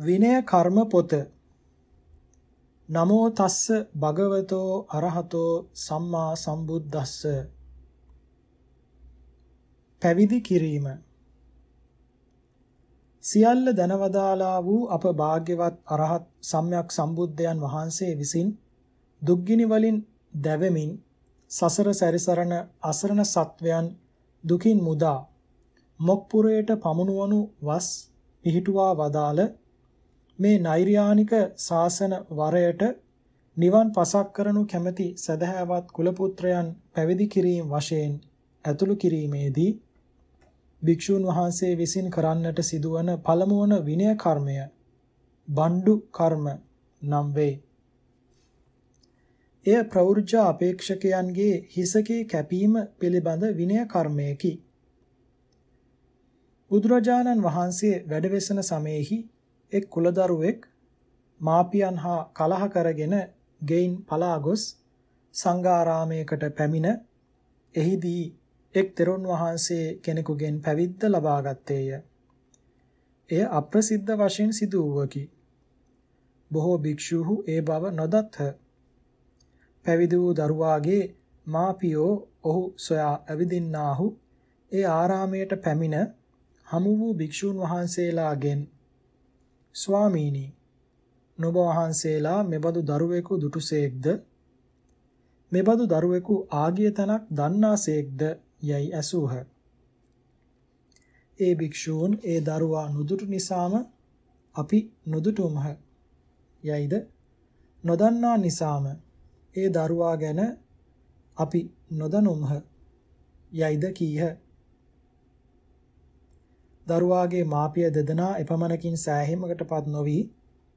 විනය කර්ම පොත නමෝ තස්ස භගවතෝ අරහතෝ සම්මා සම්බුද්දස්ස පැවිදි කිරීම සියල්ල දනවදාලා වූ අප භාග්‍යවත් අරහත් සම්්‍යක් සම්බුද්ධයන් වහන්සේ විසින් දුක්ගිනි වලින් දැවෙමින් සසර සැරිසරන අසරණ සත්වයන් දුකින් මුදා මොක්පුරයට පමුණුවනු වස් පිහිටුවා වදාළ මේ නෛර්යානික ශාසන වරයට නිවන් පසක් කරනු කැමැති සදහැවත් කුලපුත්‍රයන් පැවිදි කිරීම වශයෙන් ඇතුළු කිරීමේදී භික්ෂූන් වහන්සේ විසින් කරන්නට සිදුවන පළමුවන විනය කර්මය බණ්ඩු කර්ම නම් වේ. එය ප්‍රවෘජ්ජා අපේක්ෂකයන්ගේ හිසකේ කැපීම පිළිබඳ විනය කර්මයකි. බුදුරජාණන් වහන්සේ වැඩවෙසන සමයෙහි එක් කුලදරුවෙක් මාපියන් හා කලහ කරගෙන ගෙයින් පලා ගොස් සංඝාරාමයකට පැමිණ එහිදී එක් තෙරුන් වහන්සේ කෙනෙකුගෙන් පැවිද්ද ලබා ගත්තේය. එය අප්‍රසිද්ධ වශයෙන් සිදු වූවකි. බොහෝ භික්ෂූහු ඒ බව නොදත්හ. පැවිදි වූ දරුවාගේ මාපියෝ ඔහු සොයා ඇවිදින්නාහු ඒ ආරාමයට පැමිණ හමු වූ භික්ෂූන් වහන්සේලාගෙන් ස්වාමීනි නුඹ වහන්සේලා මෙබඳු දරුවෙකු දුටුසේක්ද මෙබඳු දරුවෙකු ආගිය තනක් දන්නාසේක්ද යයි ඇසූහ ඒ භික්ෂූන් ඒ දරුවා නුදුටු නිසාම අපි නුදුටුමහ යයිද නොදන්නා නිසාම ඒ දරුවා ගැන අපි නොදනුමහ යයිද කීහ දරුවාගේ මාපිය දෙදෙනා එපමණකින් සෑහීමකටපත් නොවි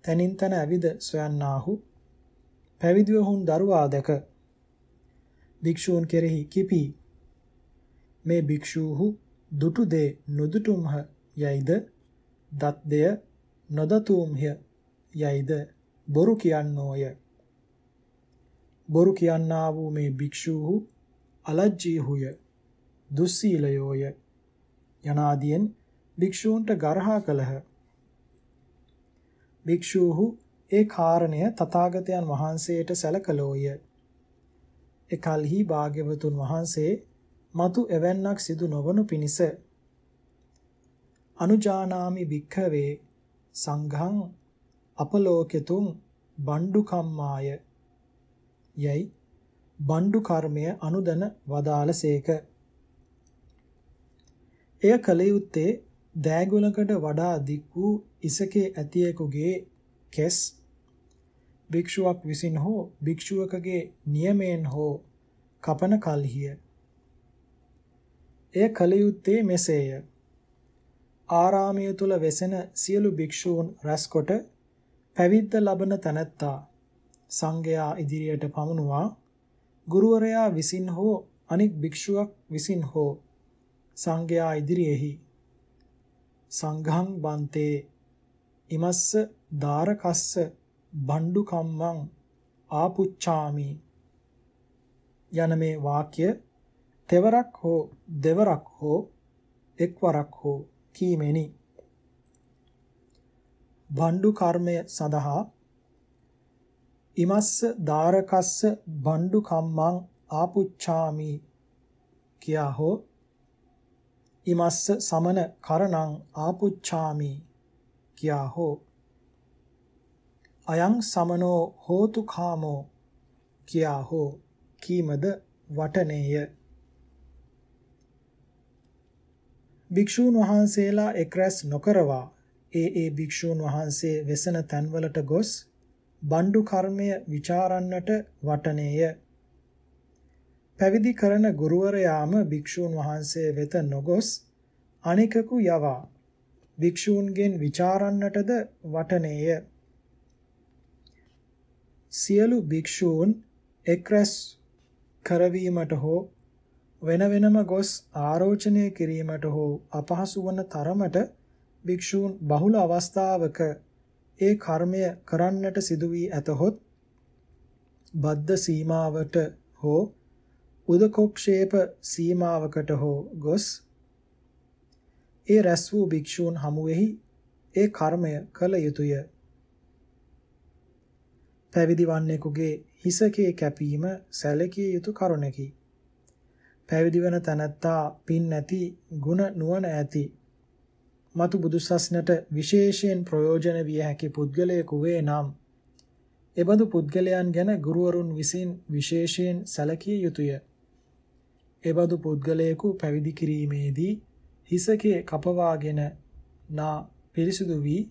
තනින් තන ඇවිද සොයන්නාහු පැවිදිව හුන් දරුවා දැක භික්ෂූන් කෙරෙහි කිපි මේ භික්ෂූහු දුටු දේ නොදුටුම්හ යයිද දත් දෙය නොදතුම්හය යයිද බොරු කියන්නෝය බොරු කියන්නා වූ මේ භික්ෂූහු අලජ්ජීහුය දුස්සීලයෝය යනාදියෙන් භික්ෂූන්ට ගරහා කළහ. භික්ෂූහු ඒ කාරණය තථාගතයන් වහන්සේට සැලකලෝය. එකල්හි භාග්‍යවතුන් වහන්සේ మతు එවන්නක් සිදු නොවනු පිණිස අනුජානාමි භික්ඛවේ සංඝං අපලෝකෙතුම් බණ්ඩුකම්මාය යයි බණ්ඩු කර්මය අනුදන වදාළසේක. එය කළ යුත්තේ දෑගුලකට වඩා දික් වූ ඉසකේ ඇතියෙකුගේ කෙස් භික්ෂුවක් විසින් හෝ භික්ෂුවකගේ නියමයෙන් හෝ කපන කල්හිය. එය කලයුත්තේ මෙසේය. ආරාමය තුල වෙසෙන සියලු භික්ෂූන් රැස්කොට පැවිද්ද ලබන තැනැත්තා සංඝයා ඉදිරියට පමුණුවා ගුරුවරයා විසින් හෝ අනික් භික්ෂුවක් විසින් හෝ සංඝයා ඉදිරියේහි සංඝං බන්තේ ඉමස්ස ධාරකස්ස බණ්ඩුකම්මං ආපුච්ඡාමි යන මේ වාක්‍ය තෙවරක් හෝ දෙවරක් හෝ එක්වරක් හෝ කීමෙනි බණ්ඩු කර්මය සඳහා ඉමස්ස ධාරකස්ස බණ්ඩුකම්මං ආපුච්ඡාමි කියා හෝ ඉමස්ස සමන කරණං ආපුච්ඡාමි කියා හෝ අයං සමනෝ හෝතු කාමෝ කියා හෝ කීමද වටනේය භික්ෂූන් වහන්සේලා එක්රැස් නොකරවා ඒ ඒ භික්ෂූන් වහන්සේ වෙසෙන තැන්වලට ගොස් බණ්ඩු කර්මය ਵਿਚාරන්නට වටනේය පැවිදි කරන ගුරුවරයාම භික්ෂූන් වහන්සේ වෙත නොගොස් අනිකකු යවා භික්ෂූන්ගෙන් ਵਿਚාරන්නටද වටනේය. සියලු භික්ෂූන් එක්රැස් කරවීමට හෝ වෙන වෙනම ගොස් ආරෝචනය කිරීමට හෝ අපහසු වන තරමට භික්ෂූන් බහුල අවස්ථාවක ඒ කර්මය කරන්නට සිදු වී ඇතහොත් බද්ධ සීමාවට හෝ උදකොක්ෂේප සීමාවකට හෝ ගොස් ඒ රැස් වූ භික්ෂූන් හමුවෙහි ඒ කර්මය කළ යුතුය. පැවිදි වන්නෙකුගේ හිසකේ කැපීම සැලකිය යුතු කරුණකි. පැවිදි වන තැනැත්තා පින් නැති ಗುಣ නුවණ ඇති මතු බුදුසස්නට විශේෂයෙන් ප්‍රයෝජන විය හැකි පුද්ගලයෙකු වේ නම් එබඳු පුද්ගලයන් ගැන ගුරුවරුන් විසින් විශේෂයෙන් සැලකිය යුතුය. එබඳු පුද්ගලයෙකු පැවිදි කිරීමේදී හිසකේ කපවාගෙන නා පිරිසුදු වී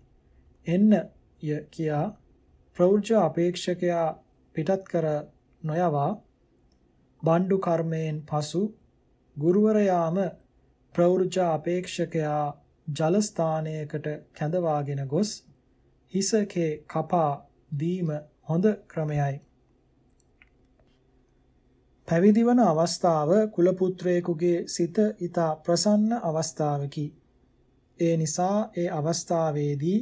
එන්න ය කියා ප්‍රෞර්ජ අපේක්ෂකයා පිටත් කර නොයවා බණ්ඩු කර්මයෙන් පසු ගුරුවරයාම ප්‍රෞර්ජ අපේක්ෂකයා ජල ස්ථානයකට කැඳවාගෙන ගොස් හිසකේ කපා දීම හොඳ ක්‍රමයයි පැවිදිවන අවස්ථාව කුලපුත්‍රයෙකුගේ සිත ඊතා ප්‍රසන්න අවස්ථාවකි. ඒ නිසා ඒ අවස්ථාවේදී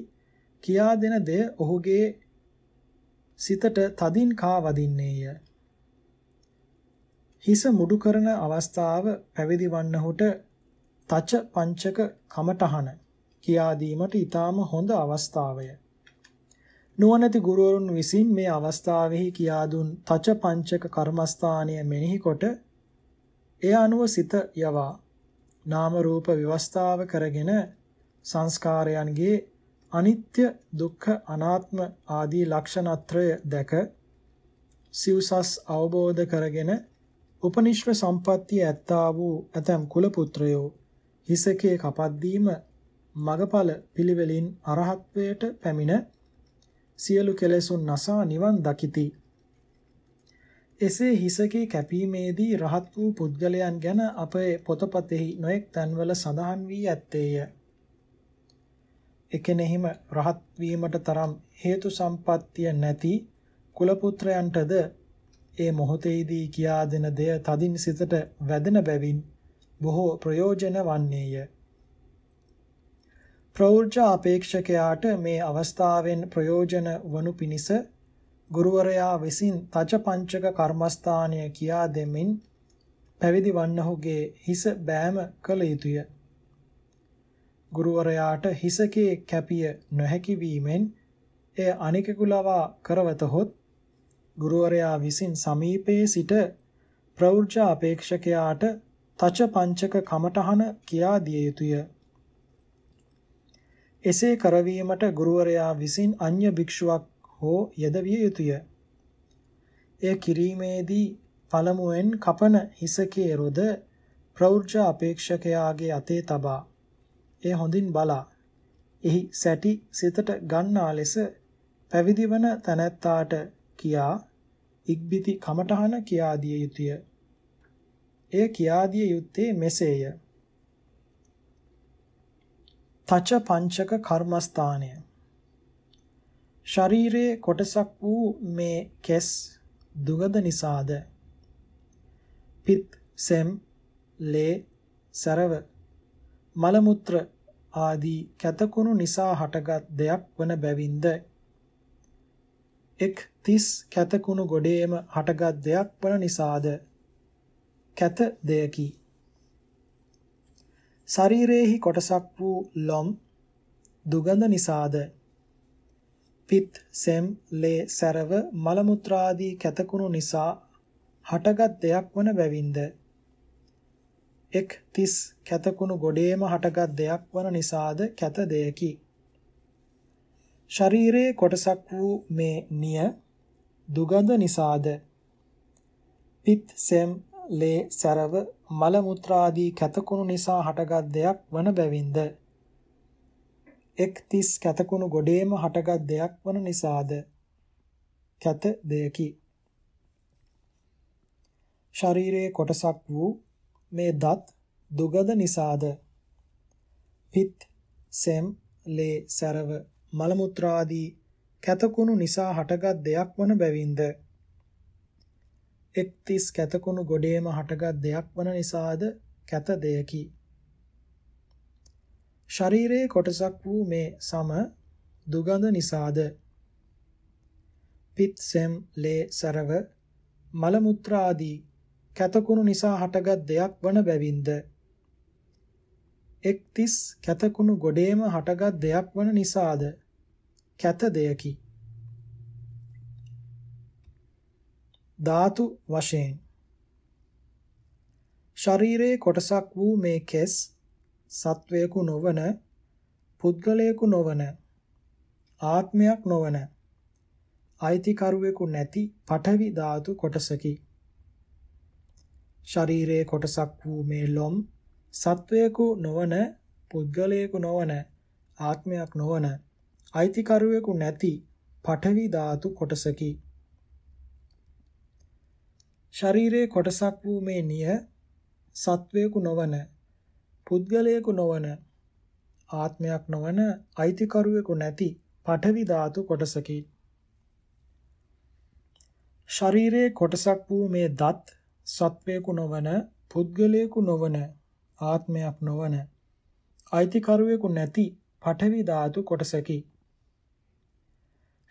කියා දෙන දෙය ඔහුගේ සිතට තදින් කා වදින්නේය. හිස මුඩු කරන අවස්ථාව පැවිදි වන්නහුට තච පංචක කමඨහන කියා දීමට ඊටාම හොඳ අවස්ථාවය. නුවණැති ගුරුවරුන් විසින් මේ අවස්ථාවෙහි කියා දුන් තච පංචක කර්මස්ථානය මෙනෙහි කොට ඒ අනුව සිත යවා නාම රූප විවස්ථාව කරගෙන සංස්කාරයන්ගේ අනිත්‍ය දුක්ඛ අනාත්ම ආදී ලක්ෂණත්‍රය දැක සිව්සස් අවබෝධ කරගෙන උපනිශ්ව සම්පත්තිය ඇත්තා වූ ඇතම් කුල පුත්‍රයෝ හිසකේ කපද්දීම මගඵල පිළිවෙලින් අරහත්වයට පැමිණ සියලු කෙලෙසුන් නසා නිවන් දකිති. එසේ හිසකේ කැපීමේදී රහත් වූ පුද්ගලයන් ගැන අපේ පොතපතෙහි නොඑක් තැන්වල සඳහන් වී ඇත්තේය. එකෙනෙහිම රහත් වීමට තරම් හේතු සම්පත්තිය නැති කුල පුත්‍රයන්ටද ඒ මොහොතේදී කියා දෙන දෙය තදින් සිතට වැදෙන බැවින් බොහෝ ප්‍රයෝජන වන්නේය. ප්‍රවෘජ්ජ අපේක්ෂකයාට මේ අවස්ථාවෙන් ප්‍රයෝජන වනු පිණිස ගුරුවරයා විසින් තච පංචක කර්මස්ථානය කියා දෙමින් පැවිදි වන්නහුගේ හිස බෑම කළ යුතුය. ගුරුවරයාට හිසකේ කැපිය නොහැකි වීමෙන් එය අනිකෙකු ලවා කරවතහොත් ගුරුවරයා විසින් සමීපයේ සිට ප්‍රවෘජ්ජ අපේක්ෂකයාට තච පංචක කමඨහන කියා දිය යුතුය. එසේ කරවීමට ගුරුවරයා විසින් අන්‍ය භික්ෂුවක් හෝ යෙදවිය යුතුය. එය කිරීමේදී පළමුවෙන් කපන හිසකේ රොද ප්‍රෞර්ජ අපේක්ෂකයාගේ අතේ තබා ඒ හොඳින් බලා එහි සැටි සිතට ගන්නා ලෙස පැවිදිවන තැනැත්තාට කියා ඉක්බිති කමටහන කියා දිය යුතුය. එය කියා දිය යුත්තේ මෙසේය. තච පංචක කර්මස්ථානය ශරීරයේ කොටසක් වූ මේ කෙස් දුගද නිසාද පිත් සෙම් ලේ සරව මල මුත්‍ර ආදී කැතකුණු නිසා හටගත් දෙයක් වන බැවින්ද එක් තිස් කැතකුණු ගොඩේම හටගත් දෙයක් වන නිසාද කැත දෙයකි ශරීරයේහි කොටසක් වූ ලොම් දුගඳ නිසාද පිත් සෙම් ලේ සරව මල මුත්‍රාදී කැතකුණු නිසා හටගත් දෙයක් වන බැවින්ද එක් තිස් කැතකුණු ගොඩේම හටගත් දෙයක් වන නිසාද කැත දෙයකි ශරීරයේ කොටසක් වූ මේ නිය දුගඳ නිසාද පිත් සෙම් ලේ සරව මල මුත්‍රාදී කැතකුණු නිසා හටගත් දෙයක් වන බැවින්ද එක් තිස් කැතකුණු ගොඩේම හටගත් දෙයක් වන නිසාද කැත දෙයකි ශරීරයේ කොටසක් වූ මේ දත් දුගද නිසාද පිත් සෙම් ලේ සරව මල මුත්‍රාදී කැතකුණු නිසා හටගත් දෙයක් වන බැවින්ද එක්තිස් කැතකුණු ගොඩේම හටගත් දෙයක් වන නිසාද කැත දෙයකි. ශරීරයේ කොටසක් වූ මේ සම දුගඳ නිසාද පිත්සෙම් ලේ සරව මල මුත්‍රා ආදී කැතකුණු නිසා හටගත් දෙයක් වන බැවින්ද එක්තිස් කැතකුණු ගොඩේම හටගත් දෙයක් වන නිසාද කැත දෙයකි ධාතු වශයෙන් ශරීරයේ කොටසක් වූ මේ කෙස් සත්වයකු නොවන පුද්ගලයෙකු නොවන ආත්මයක් නොවන අයිතිකරුවෙකු නැති පඨවි ධාතු කොටසකි ශරීරයේ කොටසක් වූ මේ ලොම් සත්වයකු නොවන පුද්ගලයෙකු නොවන ආත්මයක් නොවන අයිතිකරුවෙකු නැති පඨවි ධාතු කොටසකි ශරීරයේ කොටසක් වූ මේ නිය සත්වයකු නොවන පුද්ගලයෙකු නොවන ආත්මයක් නොවන අයිතිකරුවෙකු නැති පඨවි ධාතු කොටසකි. ශරීරයේ කොටසක් වූ මේ දත් සත්වයකු නොවන පුද්ගලයෙකු නොවන ආත්මයක් නොවන අයිතිකරුවෙකු නැති පඨවි ධාතු කොටසකි.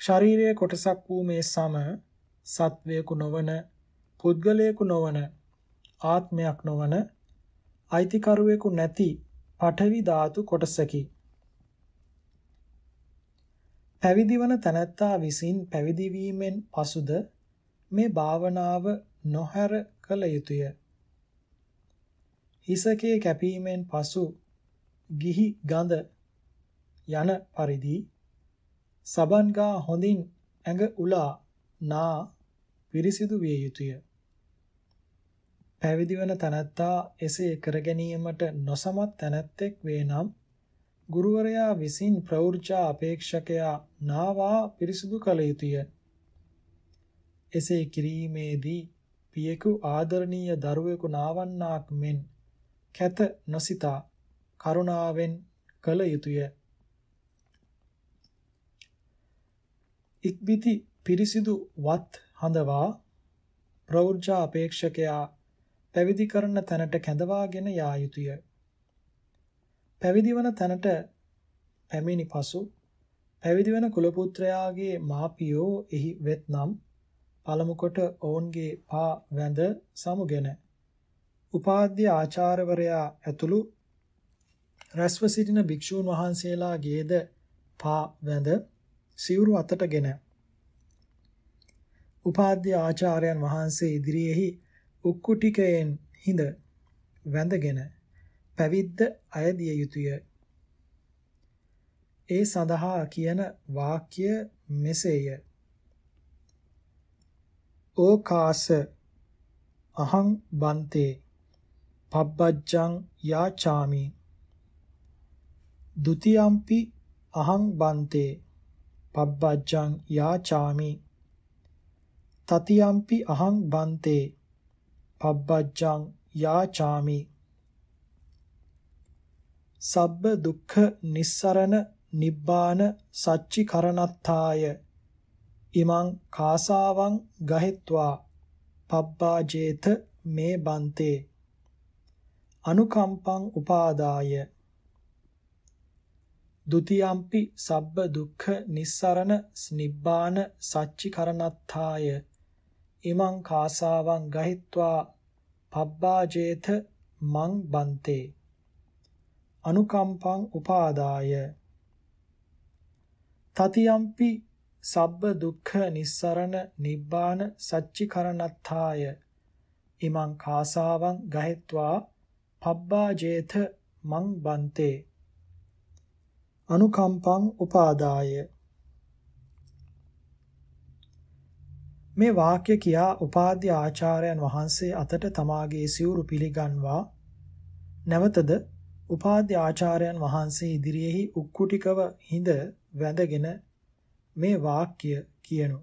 ශරීරයේ කොටසක් වූ මේ සම සත්වයකු නොවන පුද්ගලයෙකු නොවන ආත්මයක් නොවන අයිතිකරුවෙකු නැති පඨවි ධාතු කොටසකි. පැවිදිවන තැනැත්තා විසින් පැවිදිවීමෙන් පසුද මේ භාවනාව නොහැර කළ යුතුය. හිසකේ කැපීමෙන් පසු ගිහි ගඳ යන පරිදි සබන්ගා හොඳින් ඇඟ උලා නා පිරිසිදු විය යුතුය. පැවිදි වන තැනැත්තා එසේ කර ගැනීමට නොසමත් තැනැත්තෙක් වේ නම් ගුරුවරයා විසින් ප්‍රවෘජා අපේක්ෂකයා නාවා පිරිසුදු කළ යුතුය. එසේ කිරීමේදී පියෙකු ආදරණීය දරුවෙකු නාවන්නාක් මෙන් කැත නොසිතා කරුණාවෙන් කළ යුතුය. ඉක්බිති පිරිසිදු වත් හඳවා ප්‍රවෘජා අපේක්ෂකයා පැවිදි කරන තැනට කැඳවාගෙන යා යුතුය. පැවිදිවන තැනට පැමිණි පසු පැවිදිවන කුලපුත්‍රයාගේ මාපියෝ එහි වෙත්නම් පළමු කොට ඔවුන්ගේ පා වැඳ සමුගෙන උපාධ්‍ය ආචාර්යවරයා ඇතුළු රැස්ව සිටින භික්ෂූන් වහන්සේලාගේද පා වැඳ සිවුරු අතටගෙන උපාධ්‍ය ආචාර්යයන් වහන්සේ ඉදිරියේහි උක්කුටිකයෙන් හිඳ වැඳගෙන පැවිද්ද අයදිය යුතුය. ඒ සඳහා කියන වාක්‍ය මෙසේය. ඕකාස අහං බන්තේ පබ්බජ්ජං යාචාමි ဒ ුතියම්පි අහං බන්තේ පබ්බජ්ජං යාචාමි තතියම්පි අහං බන්තේ පබ්බජ්ජං යාචාමි සබ්බ දුක්ඛ නිස්සරණ නිබ්බාන සච්චි කරණත්තාය ඉමං කාසාවං ගහෙත්වා පබ්බාජේත මේ බන්තේ අනුකම්පං උපාදාය ဒ ුතියම්පි සබ්බ දුක්ඛ නිස්සරණ නිබ්බාන සච්චි කරණත්තාය ඉමං කාසාවං ගහිත්වා පබ්බාජේත මං බන්තේ අනුකම්පං උපාදාය තතියම්පි සබ්බ දුක්ඛ නිස්සරණ නිබ්බාන සච්චිකරණත්ථාය ඉමං කාසාවං ගහෙත්වා පබ්බාජේත මං බන්තේ අනුකම්පං උපාදාය මේ වාක්‍ය කියා උපාධ්‍ය ආචාර්යයන් වහන්සේ අතට තමාගේ සිවුරු පිළිගන්වා නැවතද උපාධ්‍ය ආචාර්යයන් වහන්සේ ඉදිරියේහි උක්කුටිකව හිඳ වැඳගෙන මේ වාක්‍ය කියනු.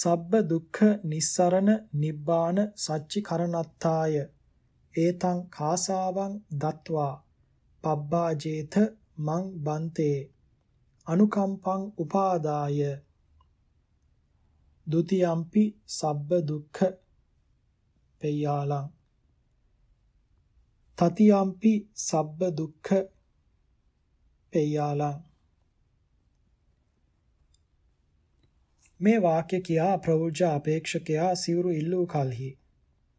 සබ්බ දුක්ඛ නිස්සරණ නිබ්බාන සච්චි කරණත්තාය ඒතං කාසාවං දත්වා පබ්බාජේත මං බන්තේ අනුකම්පං උපාදාය dutiyampi sabba dukkha peyyalan tatiyampi sabba dukkha peyyalan මේ වාක්‍ය කියා ප්‍රවෘජා අපේක්ෂකයා සිවුරු ඉල්ලූ කලෙහි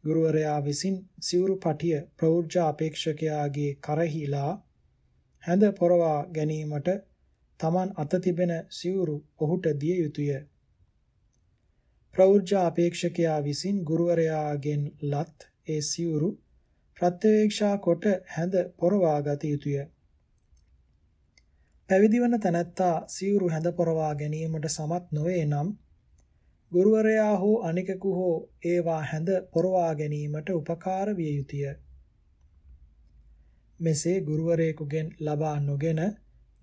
ගුරුවරයා විසින් සිවුරු පටිය ප්‍රවෘජා අපේක්ෂකයාගේ කරහිලා හැඳ පොරවා ගැනීමට Taman අත තිබෙන සිවුරු ඔහුට දිය යුතුය. ප්‍රවෘජ්ජා අපේක්ෂකයා විසින් ගුරුවරයාගෙන් ලත් ඒ සිවුරු ප්‍රත්‍යවේක්ෂා කොට හැඳ පොරවා ගත යුතුය. පැවිදිවන තැනැත්තා සිවුරු හැඳ පොරවා ගැනීමට සමත් නොවේ නම් ගුරුවරයා හෝ අනිකෙකු හෝ ඒවා හැඳ පොරවා ගැනීමට උපකාර විය යුතුය. මෙසේ ගුරුවරයෙකුගෙන් ලබා නොගෙන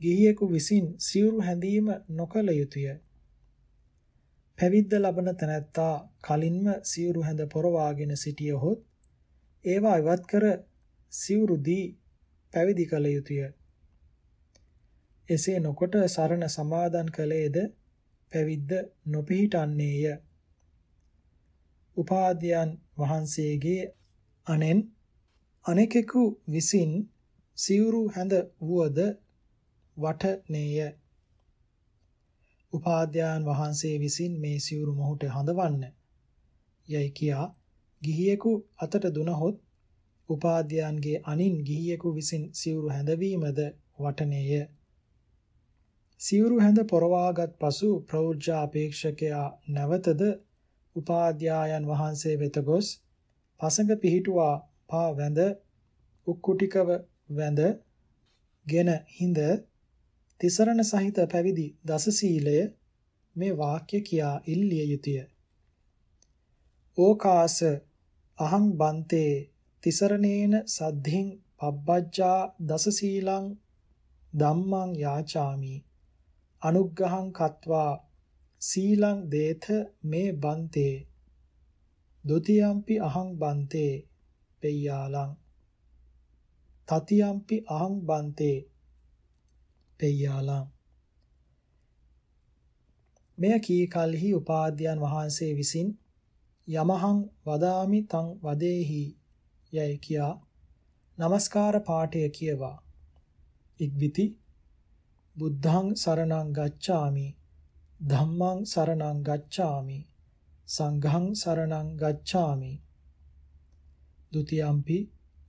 ගිහියෙකු විසින් සිවුරු හැඳීම නොකළ යුතුය. පැවිද්ද ලබන තැනැත්තා කලින්ම සිවුරු හැඳ පොරවාගෙන සිටියහොත් ඒවා ඉවත් කර සිවුරු දී පැවිදි කළ යුතුය. එසේ නොකොට සරණ සමාදන් කළේද පැවිද්ද නොපිහිටන්නේය. උපාධ්‍යයන් වහන්සේගේ අනෙන් අනෙකෙකු විසින් සිවුරු හැඳ වුවද වටනේය. උපාධ්‍යායන් වහන්සේ විසින් මේ සිවුරු මොහුට හඳවන්න යයි කියා ගිහියෙකු අතට දුනහොත් උපාධ්‍යයන්ගේ අනින් ගිහියෙකු විසින් සිවුරු හැඳවීමද වටනේය සිවුරු හැඳ පොරවාගත් පසු ප්‍රෞජ්ජා අපේක්ෂකයා නැවතද උපාධ්‍යායන් වහන්සේ වෙත ගොස් පසඟ පිහිටුවා පා වැඳ උක්කුටිකව වැඳ ගෙන හිඳ තිසරණ සහිත පැවිදි දස සීලය මේ වාක්‍ය කියා ඉල්ලිය යුතුය. ඕකාස අහං බන්තේ තිසරණේන සද්ධින් පබ්බජ්ජා දස සීලං ධම්මං යාචාමි අනුග්‍රහං කତ୍වා සීලං දේත මේ බන්තේ ဒ ුතියම්පි අහං බන්තේ පෙය්‍යාලං තතියම්පි අහං බන්තේ පෙය්‍යාලා මෙය කී කලෙහි උපාධ්‍යයන් වහන්සේ විසින් යමහං වදාමි තං වදේහි යයි කියා নমස්කාර පාඨය කියවා ඉක්බිති බුද්ධං සරණං ගච්ඡාමි ධම්මං සරණං ගච්ඡාමි සංඝං සරණං ගච්ඡාමි ဒ ුතියම්පි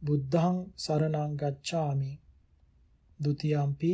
බුද්ධං සරණං ගච්ඡාමි ဒ ුතියම්පි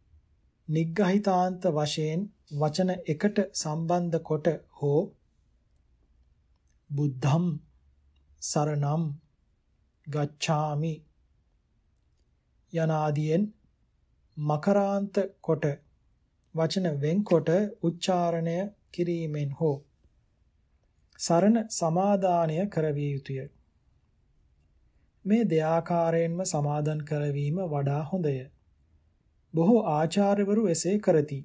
නිග්ගහිතාන්ත වශයෙන් වචන එකට සම්බන්ධ කොට හෝ බුද්ධම් සරණම් ගච්ඡාමි යනාදීන් මකරාන්ත කොට වචන වෙන්කොට උච්චාරණය කිරීමෙන් හෝ සරණ සමාදානය කරවිය යුතුය. මේ දෙආකාරයෙන්ම සමාදන් කරවීම වඩා හොඳය. බොහෝ ආචාර්යවරු එසේ කරති.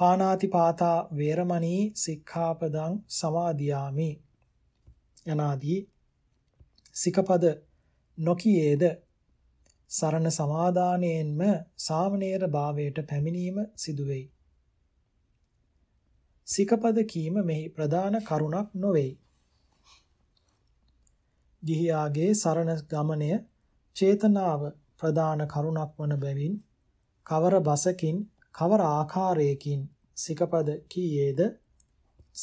පාණාති පාතා වේරමණී සික්ඛාපදං සමාදියාමි යනාදී සිකපද නොකියේද සරණ සමාදානයෙන්ම සාමණේර භාවයට පැමිණීම සිදුවෙයි. සිකපද කීම මෙහි ප්‍රධාන කරුණක් නොවේ. ගිහියාගේ සරණ ගමනය චේතනාව ප්‍රධාන කරුණක් වන බැවින් කවර බසකින් කවර ආකාරයකින් සිකපද කීයේද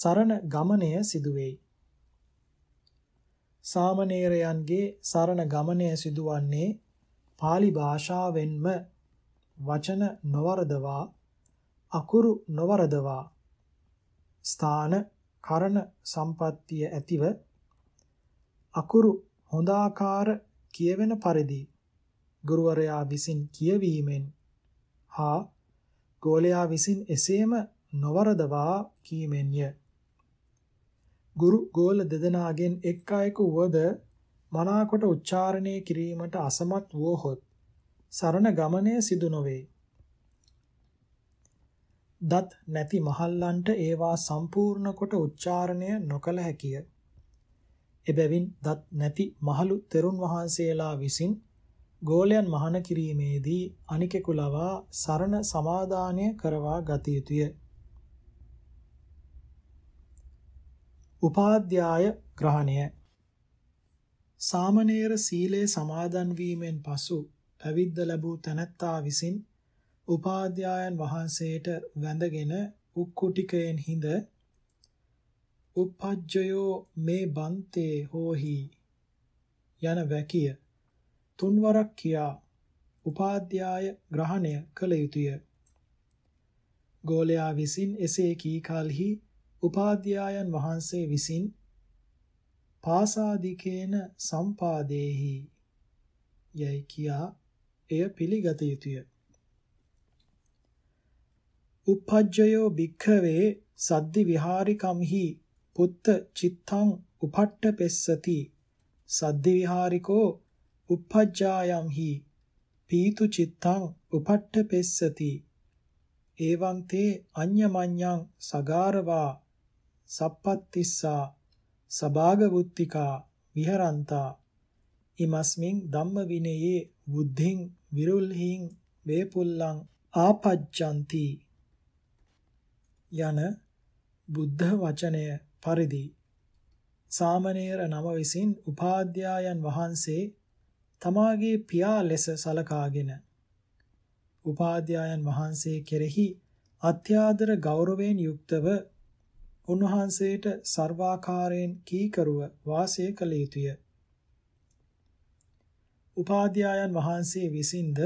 සරණ ගමනය සිදුවේයි. සාමණේරයන්ගේ සරණ ගමනය සිදුවන්නේ pāli භාෂාවෙන්ම වචන නොවරදවා අකුරු නොවරදවා ස්ථාන කරණ සම්පත්තිය ඇතිව අකුරු හොඳාකාර කියවෙන පරිදි ගුරුවරයා විසින් කියවීමෙන් හා ගෝලයා විසින් එසේම නොවරදවා කීමෙන්ය. ගුරු ගෝල දෙදෙනාගෙන් එක් අයෙකු වද මනාකොට උච්චාරණය කිරීමට අසමත් වුවහොත් සරණ ගමනය සිදු නොවේ. දත් නැති මහල්ලන්ට ඒවා සම්පූර්ණ කොට උච්චාරණය නොකළ හැකිය. එබැවින් දත් නැති මහලු තෙරුන් වහන්සේලා විසින් ගෝලයන් මහාන කිරීමේදී අනිකෙකු ලවා සරණ සමාදානය කරවා ගත යුතුය. උපාධ්‍යාය ග්‍රහණය සාමණේර සීලය සමාදන් වීමෙන් පසු පැවිද්ද ලැබූ තැනැත්තා විසින් උපාධ්‍යායන් වහන්සේට වැඳගෙන උක්කුටිකයෙන් හිඳ uppajjayo me bante hohi යන වැකිය තුන්වරක් කියා උපාධ්‍යාය ග්‍රහණය කළ යුතුය. ගෝලයා විසින් එසේ කී කලෙහි උපාධ්‍යායන් වහන්සේ විසින් පාසාදිකේන සම්පාදේහි යයි කියා එය පිළිගත යුතුය. uppajjayo bhikkave saddhi viharikamhi putta cittang upatta pessati saddhi vihariko uppajjayam hi පීතු චිත්තං උපට්ඨ පෙස්සති එවං තේ අඤ්ඤමඤ්ඤං සගාරවා සප්පත්තිස්සා සභාගවුත්තිකා විහරන්තා ඉමස්මින් ධම්ම විනයේ බුද්ධින් විරුල්හිං වේපුල්ලං ආපජ්ජಂತಿ යන බුද්ධ වචනය පරිදි සාමණේර නම විසින් උපාධ්‍යායන් වහන්සේ තමාගේ පියා ලෙස සලකාගෙන උපාධ්‍යායන් වහන්සේ කෙරෙහි අත්‍යාදර ගෞරවයෙන් යුක්තව උන්වහන්සේට සර්වාකාරයෙන් කීකරුව වාසය කළ යුතුය. උපාධ්‍යායන් වහන්සේ විසින්ද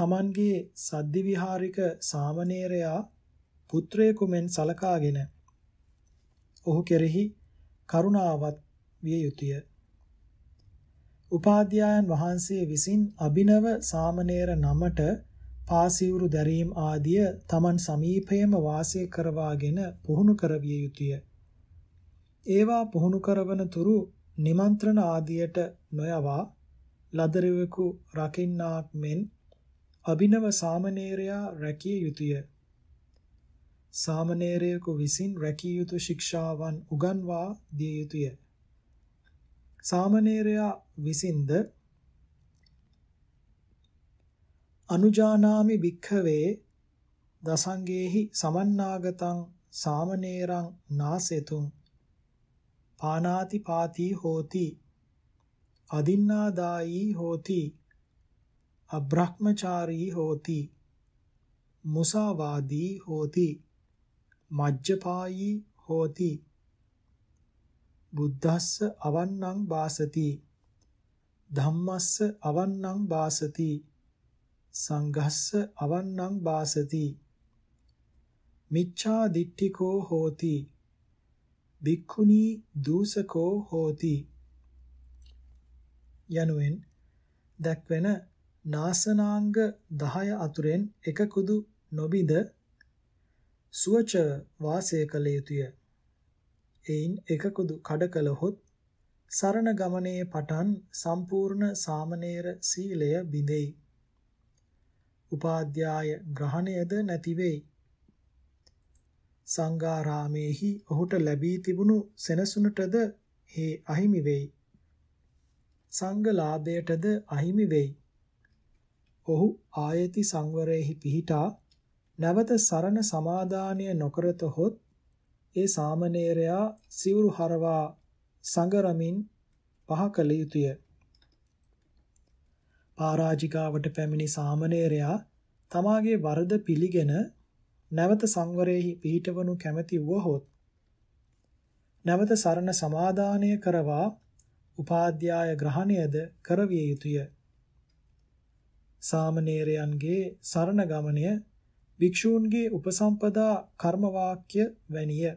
තමන්ගේ සද්දි විහාරික සාමණේරයා පුත්‍රයෙකු මෙන් සලකාගෙන ඔහු කෙරෙහි කරුණාවත් විය යුතුය. උපාධ්‍යායන් වහන්සේ විසින් අභිනව සාමණේර නමට පාසිවුරු දැරීම් ආදිය Taman සමීපයේම වාසය කරවාගෙන පුහුණු කරවිය යුතුය. ඒවා පුහුණු කරවන තුරු නිමන්ත්‍රණ ආදියට නොයවා ලදරෙවෙකු රකින්නාක් මෙන් අභිනව සාමණේරයා රැකිය යුතුය. සාමණේරයෙකු විසින් රැකිය යුතු ශික්ෂාවන් උගන්වා දිය යුතුය. සාමණේරයා විසින්ද අනුජානාමි භික්ඛවේ දසංගේහි සමන්නාගතං සාමණේරං නාසෙතුං පානාති පාති හෝති අදින්නාදායි හෝති අබ්‍රහ්මචාරී හෝති මුසාවාදී හෝති මජ්ජපායී හෝති බුද්ධස්ස අවන්නං වාසති ධම්මස්ස අවන්නං වාසති සංඝස්ස අවන්නං වාසති මිච්ඡා දිට්ඨිකෝ හෝති භික්ඛුනි දූසකෝ හෝති යනුවෙන් දැක්වෙන නාසනාංග 10 අතුරෙන් එකකුදු නොබිද සුවච වාසය කළ යුතුය එයින් එකකුදු කඩ කළහොත් සරණ ගමනේ පටන් සම්පූර්ණ සාමණේර සීලය බිඳෙයි. උපාධ්‍යාය ග්‍රහණයද නැතිවෙයි. සංඝාරාමේහි ඔහුට ලැබී තිබුණු සෙනසුනටද හේ අහිමි වෙයි. සංඝලාභයටද අහිමි වෙයි. ඔහු ආයති සංවරයෙහි පිහිටා නැවත සරණ සමාදානය නොකරතොත් ඒ සාමණේරයා සිවුරු හරවා සංගරමින් පහ කළ යුතුය. පරාජිකාවට පැමිණි සාමණේරයා තමාගේ වරද පිළිගෙන නැවත සංවරයෙහි පිහිටවනු කැමැති වුවහොත් නැවත සරණ සමාදානය කරවා උපාධ්‍යාය ග්‍රහණයද කරවිය යුතුය. සාමණේරයන්ගේ සරණ ගමනය භික්ෂූන්ගේ උපසම්පදා කර්මවාක්‍ය වැනිය.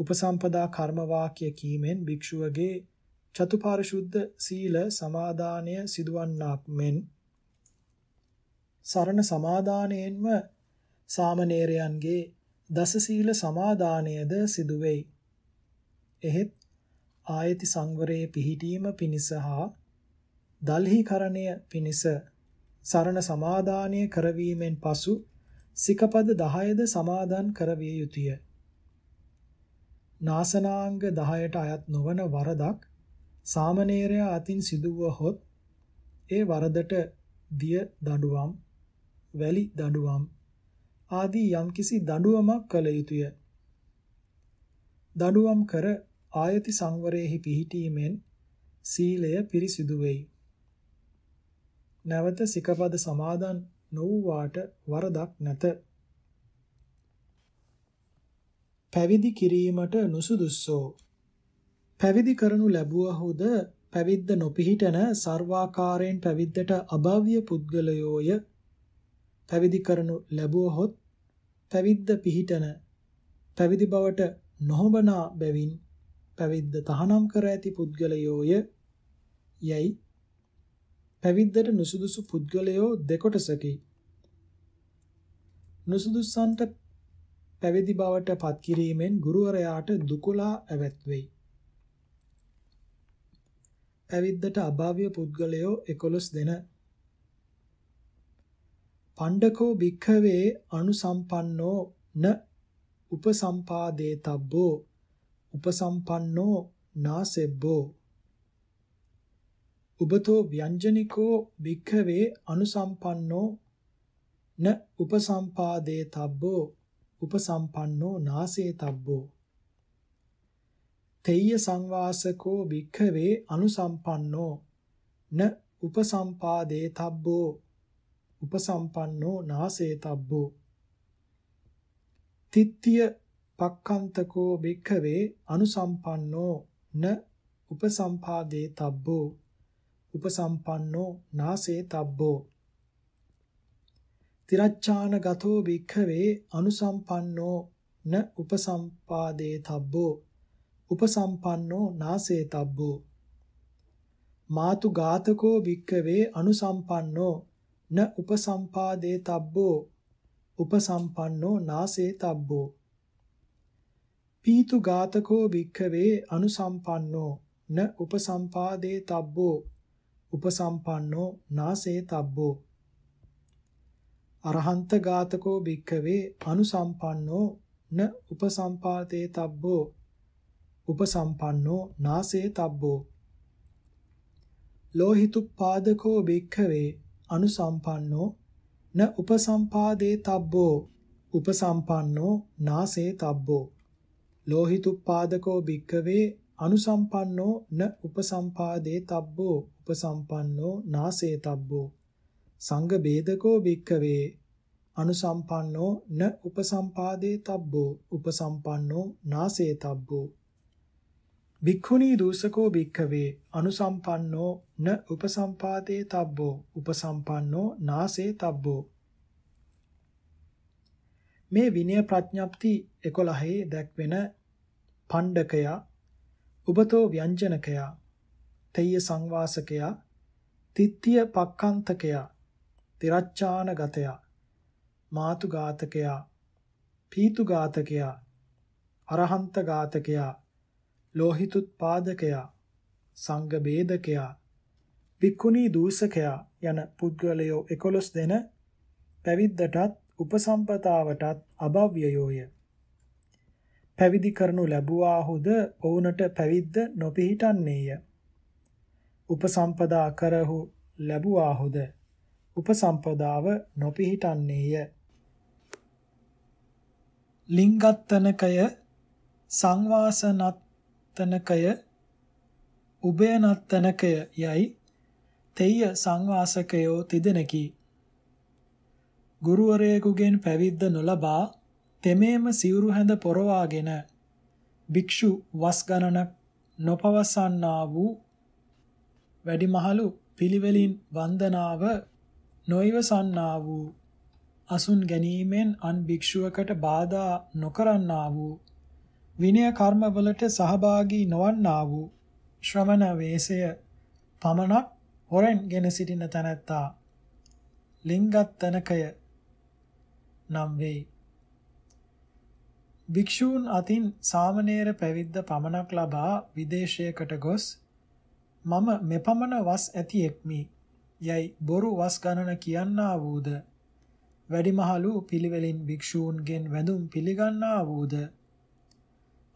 උපසම්පදා කර්ම වාක්‍ය කීමෙන් භික්ෂුවගේ චතුපාරිශුද්ධ සීල සමාදානය සිදුවන්නක් මෙන් සරණ සමාදානයෙන්ම සාමණේරයන්ගේ දස සීල සමාදානයද සිදුවේයි. එහෙත් ආයති සංවරයේ පිහිටීම පිණිස හා දල්හිකරණය පිණිස සරණ සමාදානය කරවීමෙන් පසු සිකපද 10ද සමාදන් කරවිය යුතුය. නාසනාංග 10ට අයත් නොවන වරදක් සාමණේරයා අතින් සිදුවහොත් ඒ වරදට දිය දඬුවම් වැලි දඬුවම් ආදී යම්කිසි දඬුවමක් කළ යුතුය. දඬුවම් කර ආයති සංවරයෙහි පිහිටීමෙන් සීලය පිරිසිදු වෙයි. නැවත සිකපද සමාදන් නොවූ වාට වරදක් නැත. පැවිදි කිරීමට නුසුදුස්සෝ. පැවිදි කරනු ලැබුවහොද පැවිද්ද නොපිහිටන සර්වාකාරයෙන් පැවිද්දට අභාව්‍ය පුද්ගලයෝය. පැවිදි කරනු ලැබුවහොත් පැවිද්ද පිහිටන පැවිදි බවට නොහොබනා බැවින් පැවිද්ද තහනම් කර ඇති පුද්ගලයෝය යයි පැවිද්දට නුසුදුසු පුද්ගලයෝ දෙකොටසකි. නුසුදුසන්ට පැවිදි බවට පත් කිරීමෙන් ගුරුවරයාට දුකලා ඇවැත් වෙයි. පැවිද්දට අභාව්‍ය පුද්ගලයෝ 11 දෙන පණ්ඩකෝ භික්ඛවේ අනුසම්පන්නෝ න උපසම්පාදේතබ්බෝ උපසම්පන්නෝ නාසෙබ්බෝ උබතෝ ව්‍යංජනිකෝ භික්ඛවේ අනුසම්පන්නෝ න උපසම්පාදේතබ්බෝ උපසම්පන්නෝ නාසේ තබ්බෝ තෙය්‍ය සංවාසකෝ භික්ඛවේ අනුසම්පන්නෝ න උපසම්පාදේ තබ්බෝ උපසම්පන්නෝ නාසේ තබ්බෝ තිත්‍ය පක්ඛන්තකෝ භික්ඛවේ අනුසම්පන්නෝ න උපසම්පාදේ තබ්බෝ උපසම්පන්නෝ නාසේ තබ්බෝ තිරච්ඡාන ගතෝ භික්ඛවේ අනුසම්පන්නෝ න උපසම්පාදේ තබ්බෝ උපසම්පන්නෝ නාසේ තබ්බෝ මාතු ඝාතකෝ භික්ඛවේ අනුසම්පන්නෝ න උපසම්පාදේ තබ්බෝ උපසම්පන්නෝ නාසේ තබ්බෝ පීතු ඝාතකෝ භික්ඛවේ අනුසම්පන්නෝ න උපසම්පාදේ තබ්බෝ උපසම්පන්නෝ නාසේ තබ්බෝ අරහන්ත ඝාතකෝ භික්ඛවේ අනුසම්පන්නෝ න උපසම්පාතේ තබ්බෝ උපසම්පන්නෝ නාසේ තබ්බෝ ලෝහිතුප්පාදකෝ භික්ඛවේ අනුසම්පන්නෝ න උපසම්පාදේ තබ්බෝ උපසම්පන්නෝ නාසේ තබ්බෝ ලෝහිතුප්පාදකෝ භික්ඛවේ අනුසම්පන්නෝ න උපසම්පාදේ තබ්බෝ උපසම්පන්නෝ නාසේ තබ්බෝ සංඝ බේදකෝ භික්ඛවේ අනුසම්පන්නෝ න උපසම්පාදේ තබ්බෝ උපසම්පන්නෝ නාසේ තබ්බෝ භික්ඛුනී දූසකෝ භික්ඛවේ අනුසම්පන්නෝ න උපසම්පාදේ තබ්බෝ උපසම්පන්නෝ නාසේ තබ්බෝ මේ විනය ප්‍රඥප්ති 11 දැක්වෙන පණ්ඩකයා උබතෝ ව්‍යංජනකයා තෙය්‍ය සංවාසකයා තිත්තිය පක්කන්තකයා තිරච්ඡාන ගතයා මාතු ඝාතකයා පීතු ඝාතකයා අරහන්ත ඝාතකයා ලෝහිතුත්පාදකයා සංඝ බේදකයා වික්කුණී දූසකයා යන පුද්ගලයෝ 11 දෙන පැවිද්දටත් උපසම්පතාවටත් අභව්‍යයෝය පැවිදි කරනු ලැබුවාහුද ඔවුනට පැවිද්ද නොපිහිටන්නේය උපසම්පදා කරහු ලැබුවාහුද උපසම්පදාව නොපිහිටන්නේය. ලිංගත්තනකය සංවාසනත්තනකය උභයනත්තනකය යයි තෙය සංවාසකයෝ තිදෙනකි. ගුරුවරයෙකුගෙන් පැවිද්ද නොලබා තෙමේම සිවුරු හැඳ පොරවාගෙන භික්ෂු වස් ගණනක් නොපවසන්නා වූ වැඩිමහලු පිළිවෙලින් වන්දනාව නොයවසන්නා වූ අසුන් ගැනීමෙන් අන් භික්ෂුවකට බාධා නොකරන්නා වූ විනය කර්මවලට සහභාගී නොවන්නා වූ ශ්‍රමණ වේසය පමණක් හොරෙන් ගෙන සිටින තැනැත්තා ලිංගත්තනකය නම් වෙයි. භික්ෂූන් අතින් සාමණේර පැවිද්ද පමණක් ලබා විදේශයකට ගොස් මම මෙපමණ වස් ඇති එක්මි යයි බොරු වස් ගණන කියන්නා වූද වැඩිමහලු පිළිවෙලින් භික්ෂූන්ගෙන් වැඳුම් පිළිගන්නා වූද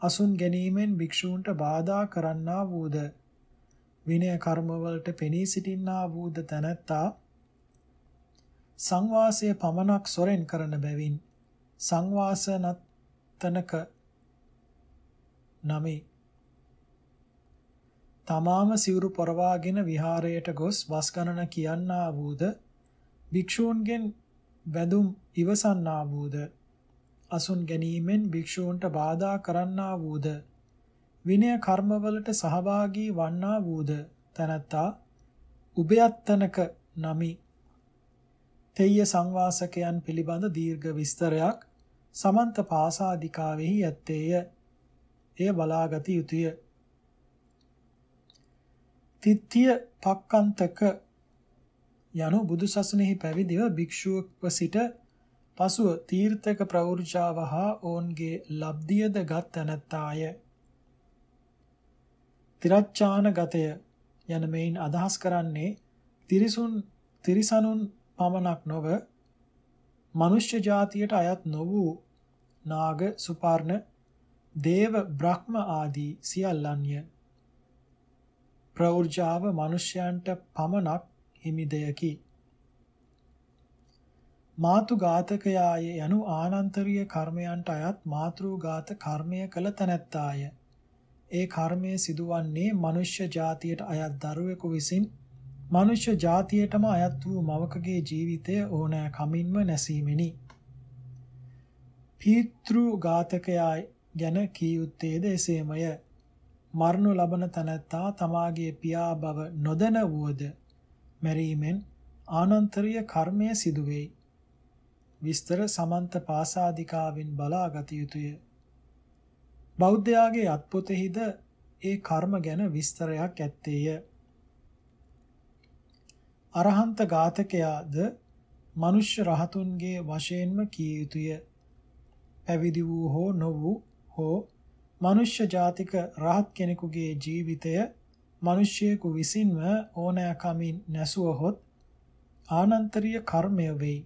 අසුන් ගැනීමෙන් භික්ෂූන්ට බාධා කරන්නා වූද විනය කර්මවලට පෙනී සිටින්නා වූද තැනැත්තා සංවාසය පමණක් සොරෙන් කරන බැවින් සංවාසනත්තනක නමේ තමාම සිවුරු පොරවාගෙන විහාරයට ගොස් වස් ගණන කියන්නා වූද භික්ෂූන්ගෙන් වැඳුම් ඉවසන්නා වූද අසුන් ගැනීමෙන් භික්ෂූන්ට බාධා කරන්නා වූද විනය කර්මවලට සහභාගී වන්නා වූද තනත්තා උභයත්තනක නමි තෙය්‍ය සංවාසකයන් පිළිබඳ දීර්ඝ විස්තරයක් සමන්ත පාසාදිකාවෙහි ඇත්තේය එය බලාගත යුතුය තිත්තිය පක්කන්තක යනු බුදු සසුනෙහි පැවිදිව භික්ෂුවක්ව සිට පසුව තීර්ථක ප්‍රවෘජාව හා ඔවුන්ගේ ලබ්ධියද ගත් තැනැත්තාය. තිරච්ඡාන ගතය යන මෙයින් අදහස් කරන්නේ තිරිසුන් තිරිසනුන් පමණක් නොව මනුෂ්‍ය ජාතියට අයත් නො වූ නාග සුපර්ණ දේව බ්‍රහ්ම ආදී සියල්ලන්ය. ප්‍රෞර්ජාව මිනිසයන්ට පමණක් හිමි දෙයකි. මාතු ඝාතකයාය යනු ආනන්තරීය කර්මයන්ට අයත් මාතෘ ඝාත කර්මය කළ තැනැත්තාය. ඒ කර්මය සිදුවන්නේ මනුෂ්‍ය ජාතියට අයත් දරුවෙකු විසින් මනුෂ්‍ය ජාතියටම අයත් වූ මවකගේ ජීවිතය ඕනෑ කමින්ම නැසීමෙනි. පීතෘ ඝාතකයා ගැන කී යුත්තේද එසේමය. මරණු ලබන තැනැත්තා තමාගේ පියා බව නොදැන වුවද මැරීමෙන් ආනන්තරීය කර්මය සිදුවෙයි. විස්තර සමන්ත පාසාදිකාවෙන් බලාගත යුතුය. බෞද්ධයාගේ අත්පොතෙහිද ඒ කර්ම ගැන විස්තරයක් ඇත්තේය. අරහන්ත ඝාතකයාද මනුෂ්‍ය රහතුන්ගේ වශයෙන්ම කිය යුතුය. පැවිදි වූ හෝ නො වූ හෝ මනුෂ්‍ය ජාතික රහත් කෙනෙකුගේ ජීවිතය මිනිසියෙකු විසින්ම ඕනෑකමින් නැසුවහොත් ආනන්තරීය කර්මය වෙයි.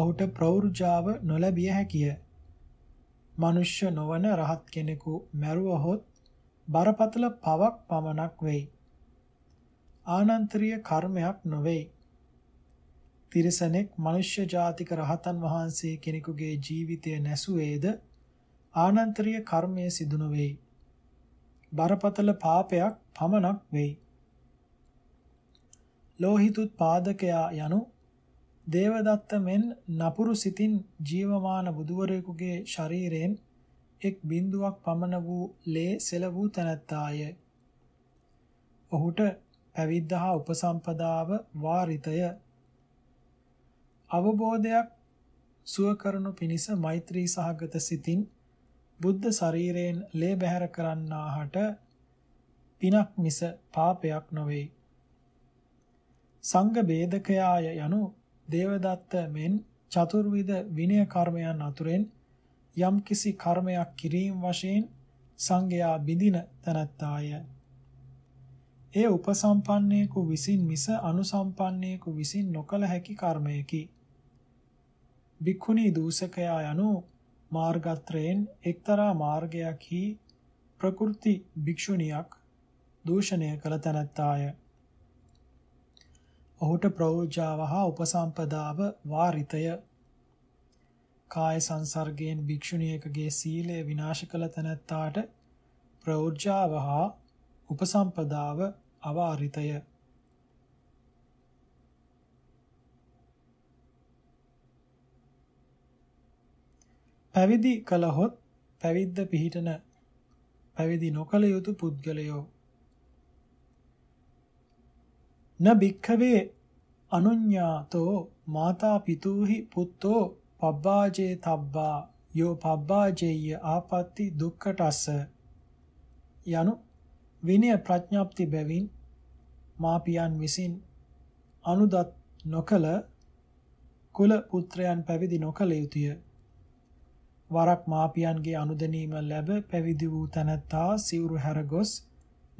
ඔහුට ප්‍රෞර්ජාව නොලැබිය හැකිය. මනුෂ්‍ය නොවන රහත් කෙනෙකු මැරුවහොත් බරපතල පවක් පමණක් වෙයි. ආනන්තරීය කර්මයක් නොවේ. තිරසනෙක් මිනිස්්‍ය ජාතික රහතන් වහන්සේ කෙනෙකුගේ ජීවිතය නැසුවේද ආනන්තරීය කර්මය සිදු නොවේයි. බරපතල පාපයක් පමණක් වෙයි. ලෝහිතුත් පාදකයා යනු දේවදත්ත මෙන් නපුරු සිතින් ජීවමාන බුදුවරයෙකුගේ ශරීරයෙන් එක් බිඳුවක් පමණ වූ ලේ සෙලවූ තැනැත්තාය. ඔහුට පැවිද්ද හා උපසම්පදාව වාරිතය. අවබෝධයක් සුව කරනු පිණිස මෛත්‍රී සහගත සිතින් බුද්ධ ශරීරයෙන් ලේ බැහැර කරන්නාහට පිනක් මිස පාපයක් නොවේ. සංඝ බේදකයාය යනු දේවදත්ත මෙන් චතුර්විධ විනය කර්මයන් අතුරෙන් යම්කිසි කර්මයක් කිරීම වශයෙන් සංඝයා බිඳින තනත්තාය. ඒ උපසම්පන්නයෙකු විසින් මිස අනුසම්පන්නයෙකු විසින් නොකළ හැකි කර්මයකි. භික්ඛුනි දූසකයා යනු මාර්ගත්‍රයෙන් එක්තරා මාර්ගයක්හි ප්‍රකෘති භික්ෂුණියක් දූෂණය කළ තැනැත්තාය. ඔහුට ප්‍රෝජාව හා උපසම්පදාව වාරිතය. කාය සංසර්ගයෙන් භික්ෂුණියකගේ සීලය විනාශ කළ තැනැත්තාට ප්‍රෝජාව හා උපසම්පදාව අවාරිතය. පැවිදි කලහොත් පැවිද්ද පිහිටන පැවිදි නොකළ යුතු පුද්ගලයෝ න භික්ඛවේ අනුඤ්ඤාතෝ මාතා පිතූහි පුත්තෝ පබ්බාජේ තබ්බා යෝ පබ්බාජේය ආපත්‍ති දුක්ඛටස්ස යනු විනය ප්‍රඥාප්ති බැවින් මාපියන් විසින් අනුදත් නොකල කුල පුත්‍රයන් පැවිදි නොකල යුතුය වරක් මාපියන්ගේ අනුදැනීම ලැබ පැවිදි වූ තැනැත්තා සිවුරු හැරගොස්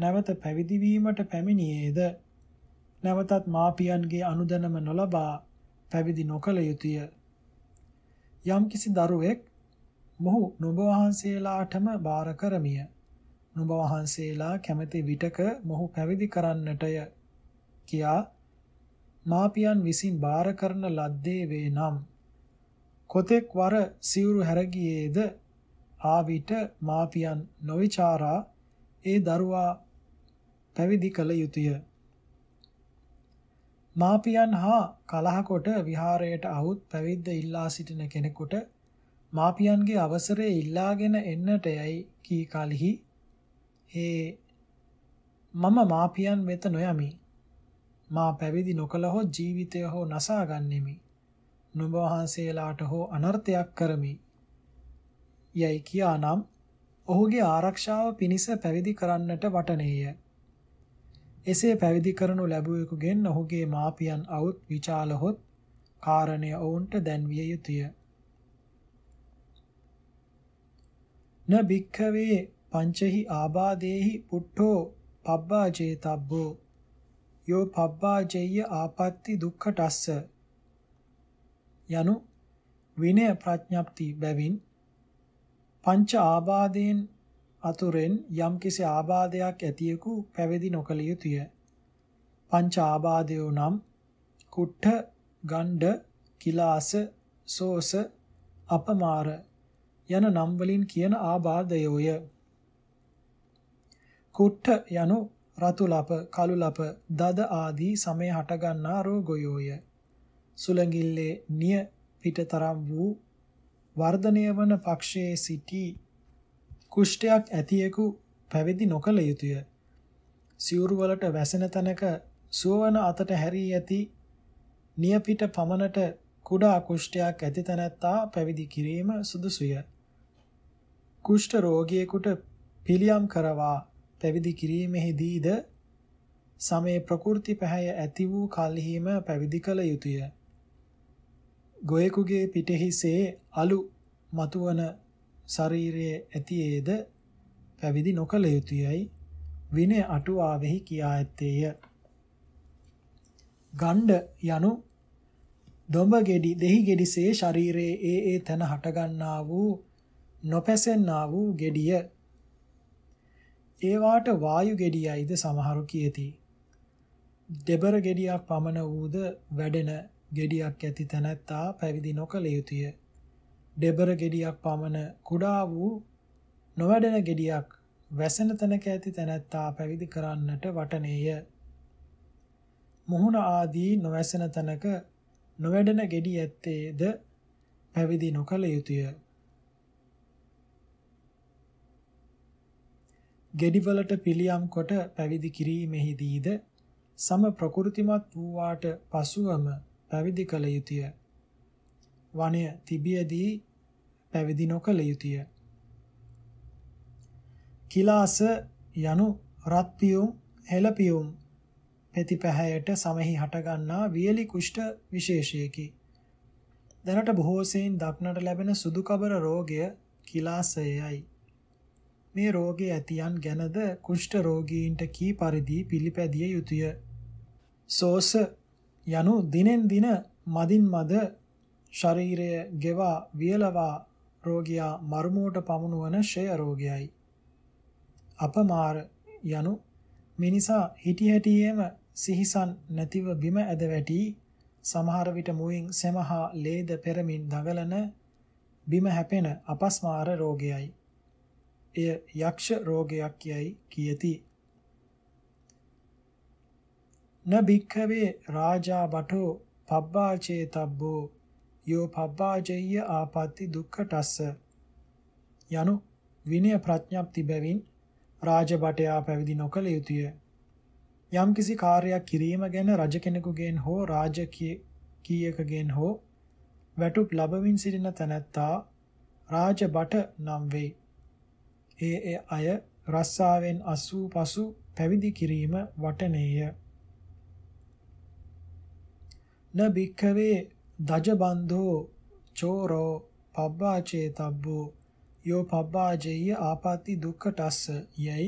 නැවත පැවිදි වීමට පැමිණියේද නැවතත් මාපියන්ගේ අනුදැනම නොලබා පැවිදි නොකළ යුතුය යම්කිසි දරුවෙක් මොහු නුඹ වහන්සේලාටම බාර කරමිය නුඹ වහන්සේලා කැමැති විටක මොහු පැවිදි කරන්නටය කියා මාපියන් විසින් බාර කරන ලද්දේ වේ නම් කොතෙක් වර සිවුරු හැරගියේද ආවිත මාපියන් නොවිචාරා ඒ දරුවා පැවිදි කළ යුතුය. මාපියන් හා කලහකොට විහාරයට අහුත් පැවිද්ද ඉල්ලා සිටින කෙනෙකුට මාපියන්ගේ අවසරය ඉල්ලාගෙන එන්නට යයි කී කලෙහි ඒ මම මාපියන් වෙත නොයමි. මා පැවිදි නොකළ හොත් ජීවිතය හෝ නසා ගන්නෙමි. නුඹ වහන්සේලාට හෝ අනර්ථයක් කරමි යයි කියානම් ඔහුගේ ආරක්ෂාව පිණිස පැවිදි කරන්නට වටනේය. එසේ පැවිදි කරනු ලැබුවෙකුගෙන් ඔහුගේ මාපියන් අවුත් විචාලහොත් කාරණය ඔවුන්ට දැන්විය යුතුය. න භික්ඛවේ පංචහි ආබාධේහි පුට්ඨෝ පබ්බාජේතබ්බෝ යෝ පබ්බාජේය ආපත්‍ති දුක්ඛ တ ස්ස යනු විනය ප්‍රඥප්ති බැවින් පංච ආබාධයෙන් අතුරෙන් යම්කිසි ආබාධයක් ඇතියෙකු පැවිදි නොකළ යුතුය. පංච ආබාධයෝ නම් කුට්ඨ, ගණ්ඩ, කිලාස, සෝස, අපමාර යන නම් වලින් කියන ආබාධයෝය. කුට්ඨ යනු රතු ලප, කළු ලප, දද ආදී සමේ හටගන්නා රෝගයෝය. සුලංගිල්ලේ නිය පිටතරම් වූ වර්ධනය වන පක්ෂයේ සිටි කුෂ්ඨයක් ඇතියෙකු පැවිදි නොකළ යුතුය. සිවුරු වලට වැසෙන තැනක සුවවන අතට හැරී ඇති නියපිට පමණට කුඩා කුෂ්ඨයක් ඇති තැනැත්තා පැවිදි කිරීම සුදුසුය. කුෂ්ඨ රෝගියෙකුට පිළියම් කරවා පැවිදි කිරීමෙහිදීද සමේ ප්‍රකෘති පැහැය ඇති වූ කල්හිම පැවිදි කළ යුතුය. ගොයෙකුගේ පිටෙහිසේ අලු මතුවන ශරීරයේ ඇතියේද පැවිදි නොකළ යුතුයයි විනය අටුවාවෙහි කියා ඇත්තේය. ගණ්ඩ යනු දොඹ ගෙඩි දෙහි ගෙඩිසේ ශරීරයේ ඒ ඒ තැන හටගන්නා වූ නොපැසෙන්නා වූ ගෙඩිය ඒ වාට වායු ගෙඩියයිද සමහරු කියති. දෙබර ගෙඩියක් පමණ වූද වැඩෙන gediyak ඇති තැනැත්තා පැවිදි නොකළ යුතුය. ඩෙබර gediyak පමණ කුඩා වූ නොවැඩෙන gediyak වැසෙන තැනක ඇති තැනැත්තා පැවිදි කරන්නට වටනේය. මුහුණ ආදී නොවැසෙන තැනක නොවැඩෙන gedi ඇත්තේද පැවිදි නොකළ යුතුය. ගෙඩිවලට පිළියම් කොට පැවිදි කිරීමෙහිදීද සම ප්‍රකෘතිමත් වූවාට පසුවම පැවිදි කළ යුතුය. වනය තිබියදී පැවිදි නොකළ යුතුය. කිලාස යනු රත්පියුම් හෙළපියුම් පෙතිපැහැයට සමෙහි හටගන්නා වියලි කුෂ්ඨ විශේෂයකි. දැනට බොහෝසෙයින් දක්නට ලැබෙන සුදුකබර රෝගය කිලාසයයි. මේ රෝගය ඇතියන් ගැනද කුෂ්ඨ රෝගීන්ට කී පරිදි පිළිපැදිය යුතුය. සෝස යනු දිනෙන් දින මදින් මද ශරීරය ගෙවා වියලවා රෝගියා මරුමුවට පමුණුවන ෂය රෝගයයි. අපමාර යනු මිනිසා හිටි හැටියේම සිහිසන් නැතිව බිම ඇද වැටි සමහර විට මුවින් සෙමහා ලේද පෙරමින් දඟලන බිම හැපෙන අපස්මාර රෝගයයි. එය යක්ෂ රෝගයක් යයි කියති. න භික්ඛවේ රාජා බටෝ පබ්බාචේ තබ්බෝ යෝ පබ්බාජෙය්‍ය ආපatti දුක්ඛටස්ස යනු විනය ප්‍රඥප්ති බැවින් රාජබටයා පැවිදි නොකළ යුතුය යම්කිසි කාර්යයක් කිරීම ගැන රජ කෙනෙකුගෙන් හෝ රාජකීයකගෙන් හෝ වැටුප් ලැබමින් සිටින තැනැත්තා රාජබට නම් වේ ඒ ඒ අය රස්සාවෙන් අසූ පසු පැවිදි කිරීම වටනේය න භික්ඛවේ දජබන්ධෝ චෝරෝ පබ්බාචේතබ්බෝ යෝ පබ්බාජේය ආපatti දුක්ඛටස්ස යයි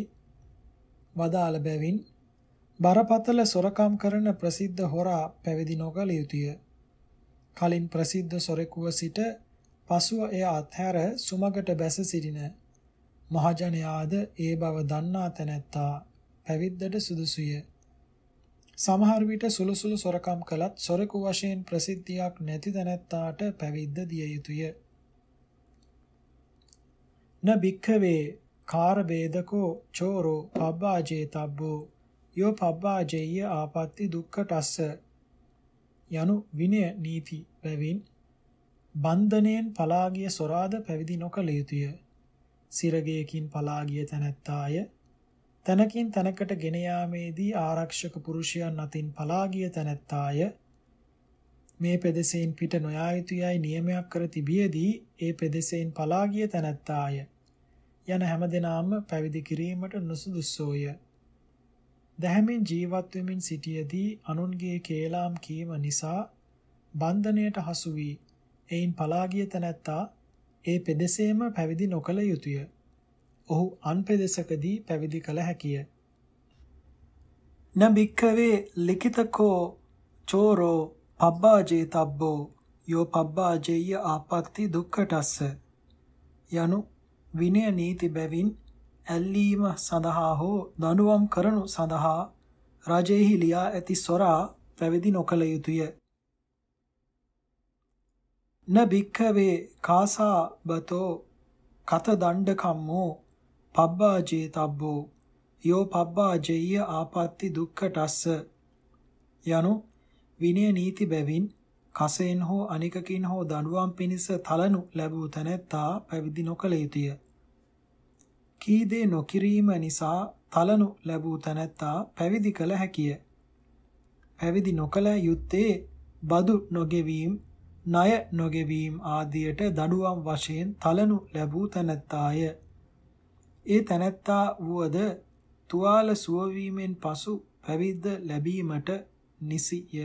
වදාළ බැවින් බරපතල සොරකම් කරන ප්‍රසිද්ධ හොරා පැවිදි නොකළ යුතුය. කලින් ප්‍රසිද්ධ සොරෙකුව සිට පසුව එය අත්හැර සුමගට බැස සිටින මහජනයාද ඒ බව දන්නා තැනැත්තා පැවිද්දට සුදුසුය. සමහර විට සුළුසුළු සොරකම් කළත් සොරකු වශයෙන් ප්‍රසිද්ධියක් නැති තැනැත්තාට පැවිද්ද දිය යුතුය. න භික්ඛවේ කාර වේදකෝ චෝරෝ පබ්බාජේතබ්බෝ යෝ පබ්බාජේය ආපත්‍ති දුක්ඛටස්ස යනු විනය නීති පැවින් බන්ධණයෙන් පලාගිය සොරාද පැවිදි නොකළ යුතුය. සිරගයකින් පලාගිය තැනැත්තාය තැනකින් තැනකට ගෙන යාමේදී ආරක්ෂක පුරුෂයන් අතින් පලා ගිය තැනැත්තාය මේ පෙදෙසෙන් පිට නොයා යුතුයයි නියමයක් කර තිබියදී ඒ පෙදෙසෙන් පලා ගිය තැනැත්තාය යන හැමදෙනාම පැවිදි කිරීමට නුසුදුසෝය. දැහැමින් ජීවත් වෙමින් සිටියේදී අනුන්ගේ කේලාම් කීම නිසා බන්ධණයට හසු වී එයින් පලා ගිය තැනැත්තා ඒ පෙදෙසේම පැවිදි නොකළ යුතුය. ඔහු අන් පෙදෙසකදී පැවිදි කළ හැකිය. නබික්කවේ ලිඛිතකෝ චෝරෝ පබ්බාජේ තබ්බෝ යෝ පබ්බාජේය ආපක්ති දුක්ඛටස්ස යනු විනය නීති බැවින් ඇල්ලීම සඳහා හෝ දඬුවම් කරනු සඳහා රජෙහි ලියා ඇති සොරා පැවිදි නොකළ යුතුය. න භික්ඛවේ කාසා බතෝ කත දණ්ඩ කම්මෝ පබ්බාජේ තබ්බෝ යෝ පබ්බාජේය ආපත්‍ති දුක්ඛටස්ස යනු විනය නීති බැවින් කසෙන් හෝ අනිකකින් හෝ දඬුවම් පිණිස තලනු ලැබූ තැනැත්තා පැවිදි නොකළ යුතුය. කී දේ නොකිරීම නිසා තලනු ලැබූ තැනැත්තා පැවිදි කළ හැකිය. පැවිදි නොකළ යුත්තේ බදු නොගෙවීම, ණය නොගෙවීම ආදියට දඬුවම් වශයෙන් තලනු ලැබූ තැනැත්තාය. ඒ තැනැත්තා වුවද තුවාල සුවවීමෙන් පසු පැවිද්ද ලැබීමට නිසිය.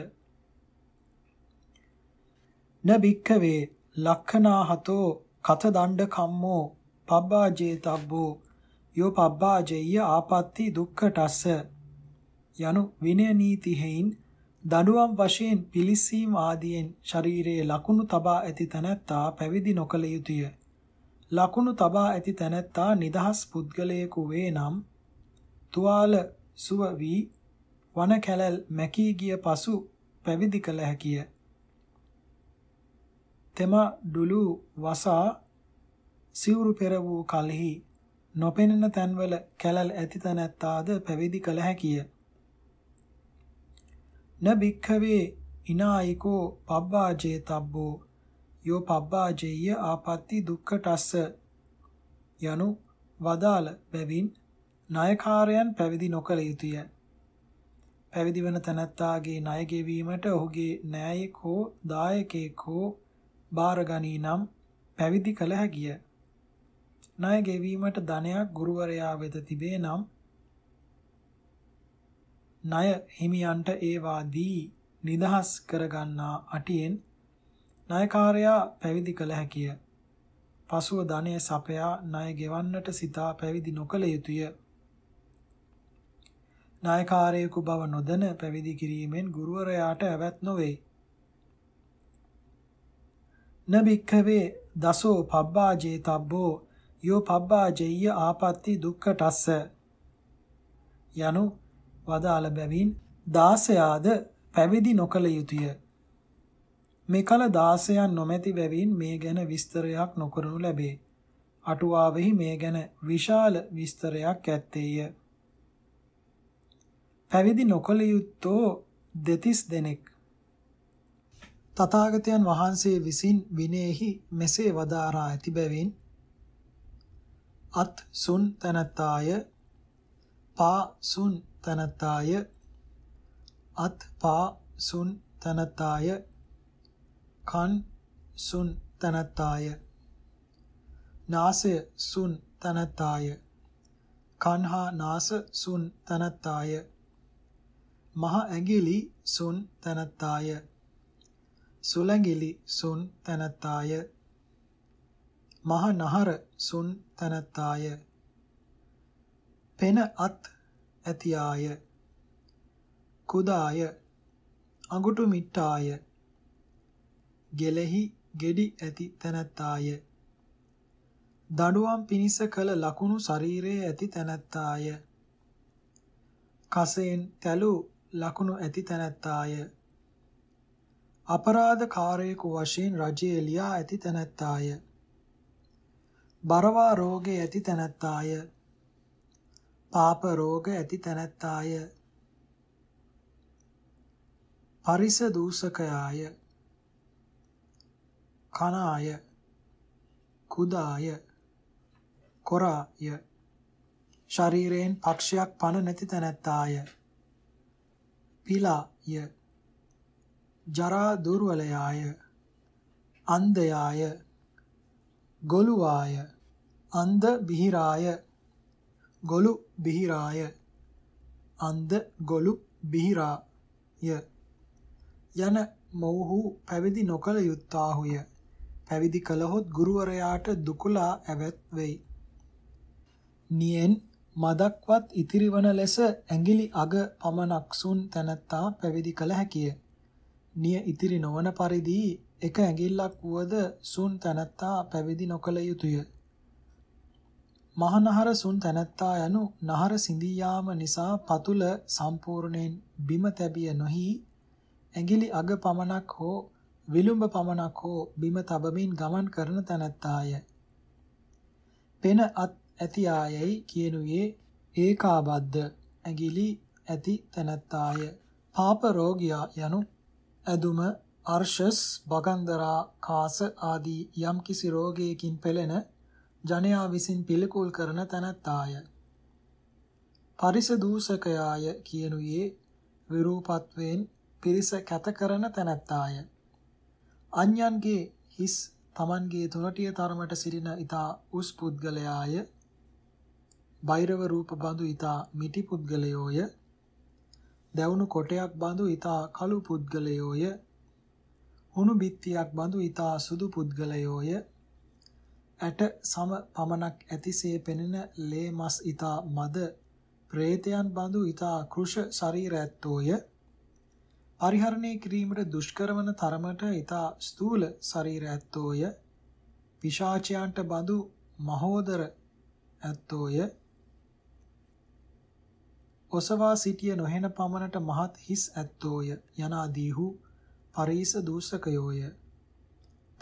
නබික්කවේ ලක්ඛනාහතෝ කත දණ්ඩ කම්මෝ පබ්බාජේතබ්බෝ යෝ පබ්බාජේය ආපත්‍ති දුක්ඛටස්ස යනු විනය නීතිහෙයින් දඬුවම් වශයෙන් පිලිසීම් ආදියෙන් ශරීරයේ ලකුණු තබා ඇති තැනැත්තා පැවිදි නොකළ යුතුය. ලකුණු තබා ඇති තැනැත්තා නිදහස් පුද්ගලයෙකු වේ නම් තුවාල සුව වී වන කැලල් මැකී ගිය පසු පැවිදි කළ හැකිය. තෙම ඩුලු වසා සිවුරු පෙර වූ කලෙහි නොපෙනෙන තැන්වල කැලල් ඇති තැනැත්තාද පැවිදි කළ හැකිය. න භික්ඛවේ ඉනායිකෝ පබ්බාජේ තබ්බෝ යෝ පබ්බාජෙය්‍ය ආපත්‍ති දුක්ඛ ටස්ස යනු වදාළ බැවින් ණයකාරයන් පැවිදි නොකළ යුතුය. පැවිදි වන තැනැත්තාගේ ණය ගෙවීමට ඔහුගේ නෑයෙක් හෝ දායකයෙක් හෝ බාරගනී නම් පැවිදි කළ හැකිය. ණය ගෙවීමට ධනයක් ගුරුවරයා වෙත තිබේ නම් ණය හිමියන්ට ඒවා දී නිදහස් කරගන්නා අටියෙන් ණයකාරයා පැවිදි කළ හැකිය. පසුව ධනය සපයා ණය ගෙවන්නට සිතා පැවිදි නොකළ යුතුය. ණයකාරයෙකු බව නොදැන පැවිදි කිරීමෙන් ගුරුවරයාට ඇවැත් නොවේ. නබික්කවේ දසෝ පබ්බාජේ තබ්බෝ යෝ පබ්බාජෙය්‍ය ආපත්‍ති දුක්ඛටස්ස යනු වදාළ බැවින් දාසයාද පැවිදි නොකළ යුතුය. මේ කල දාසයන් නොමැති බැවින් මේ ගැන විස්තරයක් නොකරනු ලැබේ. අටුවාවෙහි මේ ගැන විශාල විස්තරයක් ඇත්තේය. පැවිදි නොකළ යුත්තෝ දෙතිස් දෙනෙක් තථාගතයන් වහන්සේ විසින් විනයෙහි මෙසේ වදාරා ඇති බැවින් අත් සුන් තනත්තාය පා සුන් තනත්තාය අත් පා සුන් තනත්තාය කන් සුන් තනතාය නාසය සුන් තනතාය කන් හා නාස සුන් තනතාය මහ ඇඟිලි සුන් තනතාය සුලැඟිලි සුන් තනතාය මහ නහර සුන් තනතාය පෙන අත් ඇතියාය කුදාය අඟුටු මිට්ටාය ගෙලෙහි ගෙඩි ඇති තැනැත්තාය. දඩුවම් පිනිස කළ ලකුණු ශරීරයේ ඇති තැනැත්තාය. කසයෙන් තැළු ලකුණු ඇති තැනැත්තාය. අපරාධකාරයෙකු වශයෙන් රජයේ ලියා ඇති තැනැත්තාය. බරවා රෝගේ ඇති තැනැත්තාය. පාප රෝග ඇති තැනැත්තාය. පරිස දූෂකයාය කනාය කුදාය කොරාය ශරීරයෙන් පක්ෂයක් පණ නැති තැනැත්තාය පිලාය ජරා දුර්වලයාය අන්ධයාය ගොළුවාය අන්ධ බිහිරාය ගොළු බිහිරාය අන්ධ ගොළු බිහිරාය යන මොවුහු පැවිදි නොකළ යුත්තාහුය පැවිදි කළහොත් ගුරුවරයාට දුකුලා ඇවත් වෙයි. නියෙන් මදක්වත් ඉතිරිවන ලෙස ඇඟිලි අග පමණක් සුන් තැනැත්තා පැවිදි කළ හැකිය. නිය ඉතිරි නොවන පරිදි එක ඇඟිල්ලක් වුවද සුන් තැනැත්තා පැවිදි නොකළ යුතුය. මහනහර සුන් තැනැත්තා යනු නහර සිඳී යාම නිසා පතුල සම්පූර්ණයෙන් බිම තැබිය නොහි ඇඟිලි අග පමණක් හෝ විලුඹ පමණක් හෝ බිම තබමින් ගමන් කරන තැනැත්තාය. පෙන අත් ඇති ආයයි කියනුයේ ඒකාබද්ධ ඇඟිලි ඇති තැනැත්තාය. පාප රෝගියා යනු ඇදුම අර්ශස් බගන්දරා කාස ආදී යම්කිසි රෝගයකින් පෙළෙන ජනයා විසින් පිළිකුල් කරන තැනැත්තාය. පරිස දූෂකයාය කියනුයේ විරූපත්වයෙන් පිරිස කැත කරන තැනැත්තාය. අන්‍යයන්ගේ හිස් Tamanගේ දොරටිය තරමට සිටින ඊතා උස් පුද්ගලයාය බෛරව රූප බඳු ඊතා මිටි පුද්ගලයෝය දැවුණු කොටයක් බඳු ඊතා කළු පුද්ගලයෝය හුණු බිත්තියක් බඳු ඊතා සුදු පුද්ගලයෝය ඇට සම පමණක් ඇතිසේ පෙනෙන ලේ මස් ඊතා මද ප්‍රේතයන් බඳු ඊතා කෘෂ ශරීර ඇත්තෝය පරිහරණය කිරීමට දුෂ්කර වන තරමට ඊතා ස්ථූල ශරීර ඇත්තෝය පිශාචයන්ට බඳු මහෝදර ඇත්තෝය ඔසවා සිටිය නොහෙන පමණට මහත් හිස් ඇත්තෝය යනාදීහු පරීස දූෂකයෝය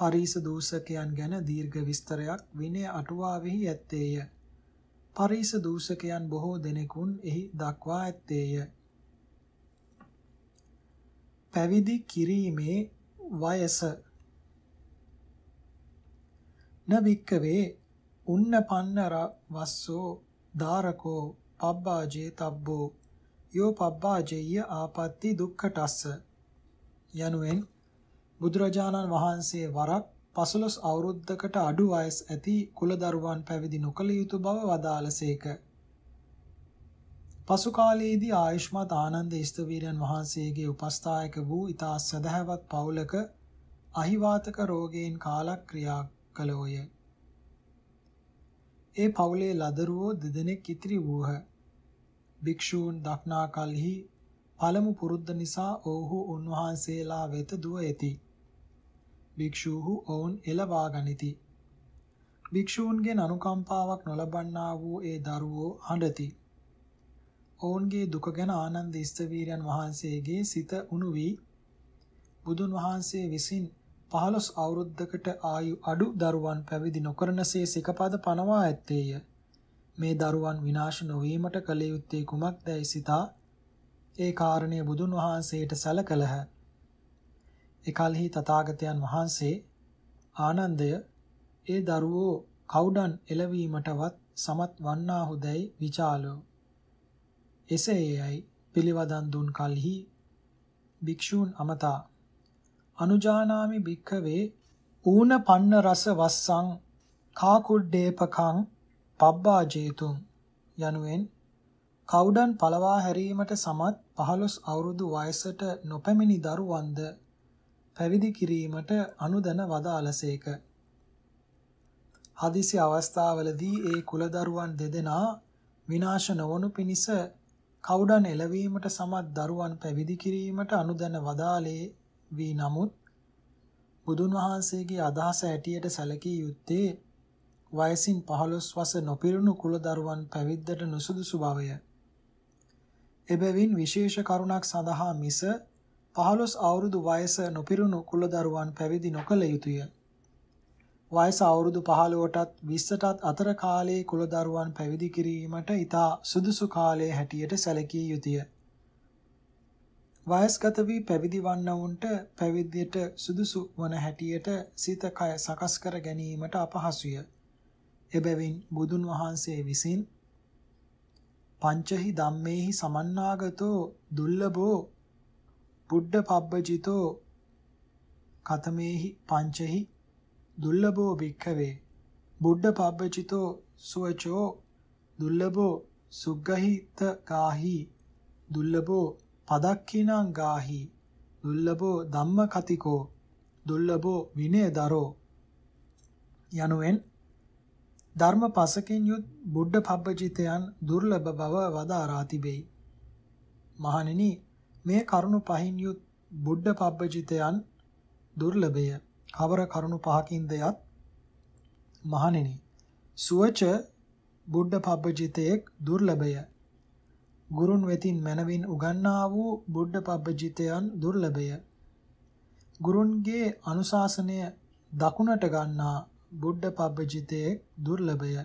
පරීස දූෂකයන් ගැන දීර්ඝ විස්තරයක් විනය අටුවාවෙහි ඇත්තේය පරීස දූෂකයන් බොහෝ දෙනෙකුන් එහි දක්වා ඇත්තේය පැවිදි කිරීමේ වයස නවික්කවේ උන්න පන්නර වස්සෝ ධාරකෝ පබ්බාජේ තබ්බෝ යෝ පබ්බාජේය ආපත්‍ති දුක්ඛටස්ස යනුවෙන් බුදුරජාණන් වහන්සේ වරක් පසළොස් අවුරුද්දකට අඩු වයස් ඇති කුලදරුවන් පැවිදි නොකළ යුතු බව වදාළසේක. පසු කාලයේදී ආයුෂ්මත් ආනන්ද ස්තවීරයන් වහන්සේගේ උපස්ථායක වූ ඉතා සදහැවත් පවුලක අහිවාතක රෝගයෙන් කාලක් ක්‍රියා කළෝය. ඒ පවුලේ ලදරුවෝ දෙදෙනෙක් ඉතිරි වූහ. භික්ෂූන් දක්නා කලෙහි පළමු පුරුද්ද නිසා ඔවුහු උන්වහන්සේලා වෙත දුව ඇති. භික්ෂූහු ඔවුන් එළවා ගනිති. භික්ෂූන්ගෙන් අනුකම්පාවක් නොලබන්නා වූ ඒ දරුවෝ හඬති. ඔවුන්ගේ දුක ගැන ආනන්ද ඉස්තවීරයන් වහන්සේගේ සිත උණු වී බුදුන් වහන්සේ විසින් 15 අවුරුද්දකට ආයු අඩු දරුවන් පැවිදි නොකරනසේ සිකපද පනවා ඇත්තේය. මේ දරුවන් විනාශ නොවීමට කල යුත්තේ කුමක්දයි සිතා ඒ කාරණය බුදුන් වහන්සේට සැලකලහ. එකල්හි තථාගතයන් වහන්සේ ආනන්දය ඒ දරුවෝ කවුඩන් එළවීමටවත් සමත් වන්නාහුදැයි විචාලෝ එසේයයි පිළිවදන් දුන් කලෙහි භික්ෂූන් අමතා අනුජානාමි භික්ඛවේ ඌන පන්න රස වස්සං කාකුඩ්ඩේපකං පබ්බාජේතුම් යනුවෙන් කවුඩන් පළවා හැරීමට සමත් 15 අවුරුදු වයසට නොපැමිණි දරුවන්ද පැවිදි කිරීමට අනුදැන වදාළසේක. හදිසි අවස්ථාවලදී ඒ කුල දරුවන් දෙදෙනා විනාශ නොවනු පිණිස කවුඩන් එළවීමට සමත් දරුවන් පැවිදි කිරීමට අනුදැන වදාලේ වී නමුත් බුදුන් වහන්සේගේ අදහස ඇටියට සැලකී යුත්තේ වයසින් 15 වස නොපිරුණු කුල දරුවන් පැවිද්දට නුසුදුසු බවය. එබැවින් විශේෂ කරුණක් සඳහා මිස 15 අවුරුදු වයස නොපිරුණු කුල දරුවන් පැවිදි නොකළ යුතුය. වයස අවුරුදු 15ටත් 20ටත් අතර කාලයේ කුලදරුවන් පැවිදි කිරීමට ඊතා සුදුසු කාලයේ හැටියට සැලකිය යුතුය. වයස්ගත වී පැවිදි වන්නවුන්ට පැවිද්දට සුදුසු වන හැටියට සිත කය සකස් කර ගැනීමට අපහසුය. එබැවින් බුදුන් වහන්සේ විසින් පංචහි ධම්මේහි සමන්නාගතෝ දුල්ලභෝ බුද්ධ පබ්බජිතෝ කතමේහි පංචහි දුල්ලබෝ භික්ඛවේ බුද්ධ පබ්බචිතෝ සුවචෝ දුල්ලබෝ සුග්ගහිත ගාහි දුල්ලබෝ පදක්ඛිනං ගාහි දුල්ලබෝ ධම්මකතිකෝ දුල්ලබෝ විනයදරෝ යනුවෙන් ධර්ම පසකින් යුත් බුද්ධ පබ්බජිතයන් දුර්ලභ බව වදාරා තිබෙයි. මහණෙනි මේ කරුණු පහින් යුත් බුද්ධ පබ්බජිතයන් දුර්ලභය. අවර කරුණු පහකින් දෙයත් මහණෙනි සුවච බුද්ධ පබ්බජිතේක් දුර්ලභය ගුරුන් වෙතින් මනවින් උගන්නා වූ බුද්ධ පබ්බජිතයන් දුර්ලභය ගුරුන්ගේ අනුශාසනය දකුණට ගන්නා බුද්ධ පබ්බජිතේක් දුර්ලභය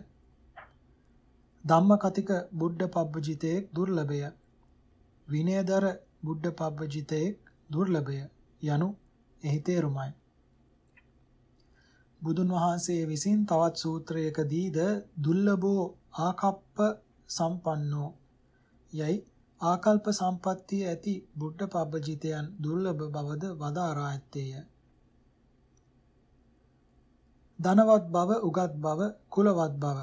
ධම්මකතික බුද්ධ පබ්බජිතේක් දුර්ලභය විනයදර බුද්ධ පබ්බජිතේක් දුර්ලභය යනු එහි තේරුමයි බුදුන් වහන්සේ විසින් තවත් සූත්‍රයකදීද දුර්ලභෝ ආකප්ප සම්පන්නෝ යයි ආකල්ප සම්පත්තිය ඇති බුද්ධ පබ්බජිතයන් දුර්ලභ බවද වදාරා ඇත්තේය. ධනවත් බව, උගත් බව, කුලවත් බව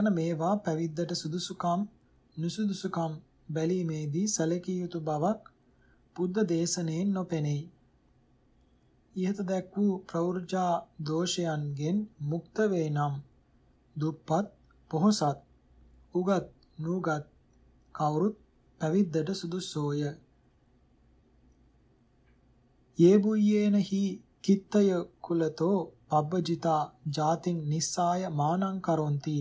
යන මේවා පැවිද්දට සුදුසුකම්, නුසුදුසුකම් බැලීමේදී සැලකිය යුතු බවක් බුද්ධ දේශනෙන් නොපෙනෙයි. ඉහත දැක් වූ ප්‍රවෘජා දෝෂයන්ගෙන් මුක්ත වේ නම් දුප්පත් පොහසත් උගත් නූගත් කවුරුත් පැවිද්දට සුදුසෝය යේබුයේනහි කිත්තය කුලතෝ පබ්බජිතා ජාතින් නිස්සාය මානං කරොන්ති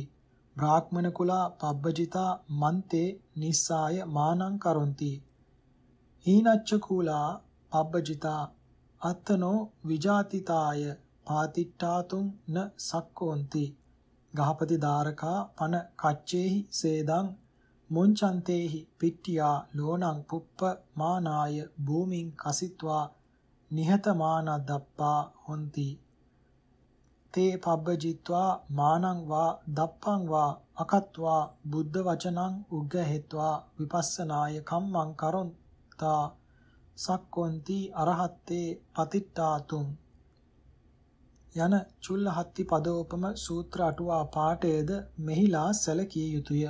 බ්‍රාහ්මණ කුලා පබ්බජිතා මන්තේ නිස්සාය මානං කරොන්ති හීනච්ච කුලා පබ්බජිතා අත්තනෝ විජාතිතාය පාතිට්ඨාතුං න සක්කෝන්ති ගහපති ධාරකා පන කච්චේහි සේදං මුංචන්තේහි පිට්ඨියා ලෝණං පුප්ප මානාය භූමින් කසිත්වා නිහතමානදප්පා හොಂತಿ තේ පබ්බජිත්වා මානං වා දප්පං වා අකත්වා බුද්ධ වචනං උග්ගහෙත්වා විපස්සනාය කම්මං කරොන්තා සක්කොන්ති අරහත්තේ පතිට්ඨාතුම් යන චුල්ලහත්ති පදෝපම සූත්‍ර අටුවා පාඨයේද මෙහිලා සැලකිය යුතුය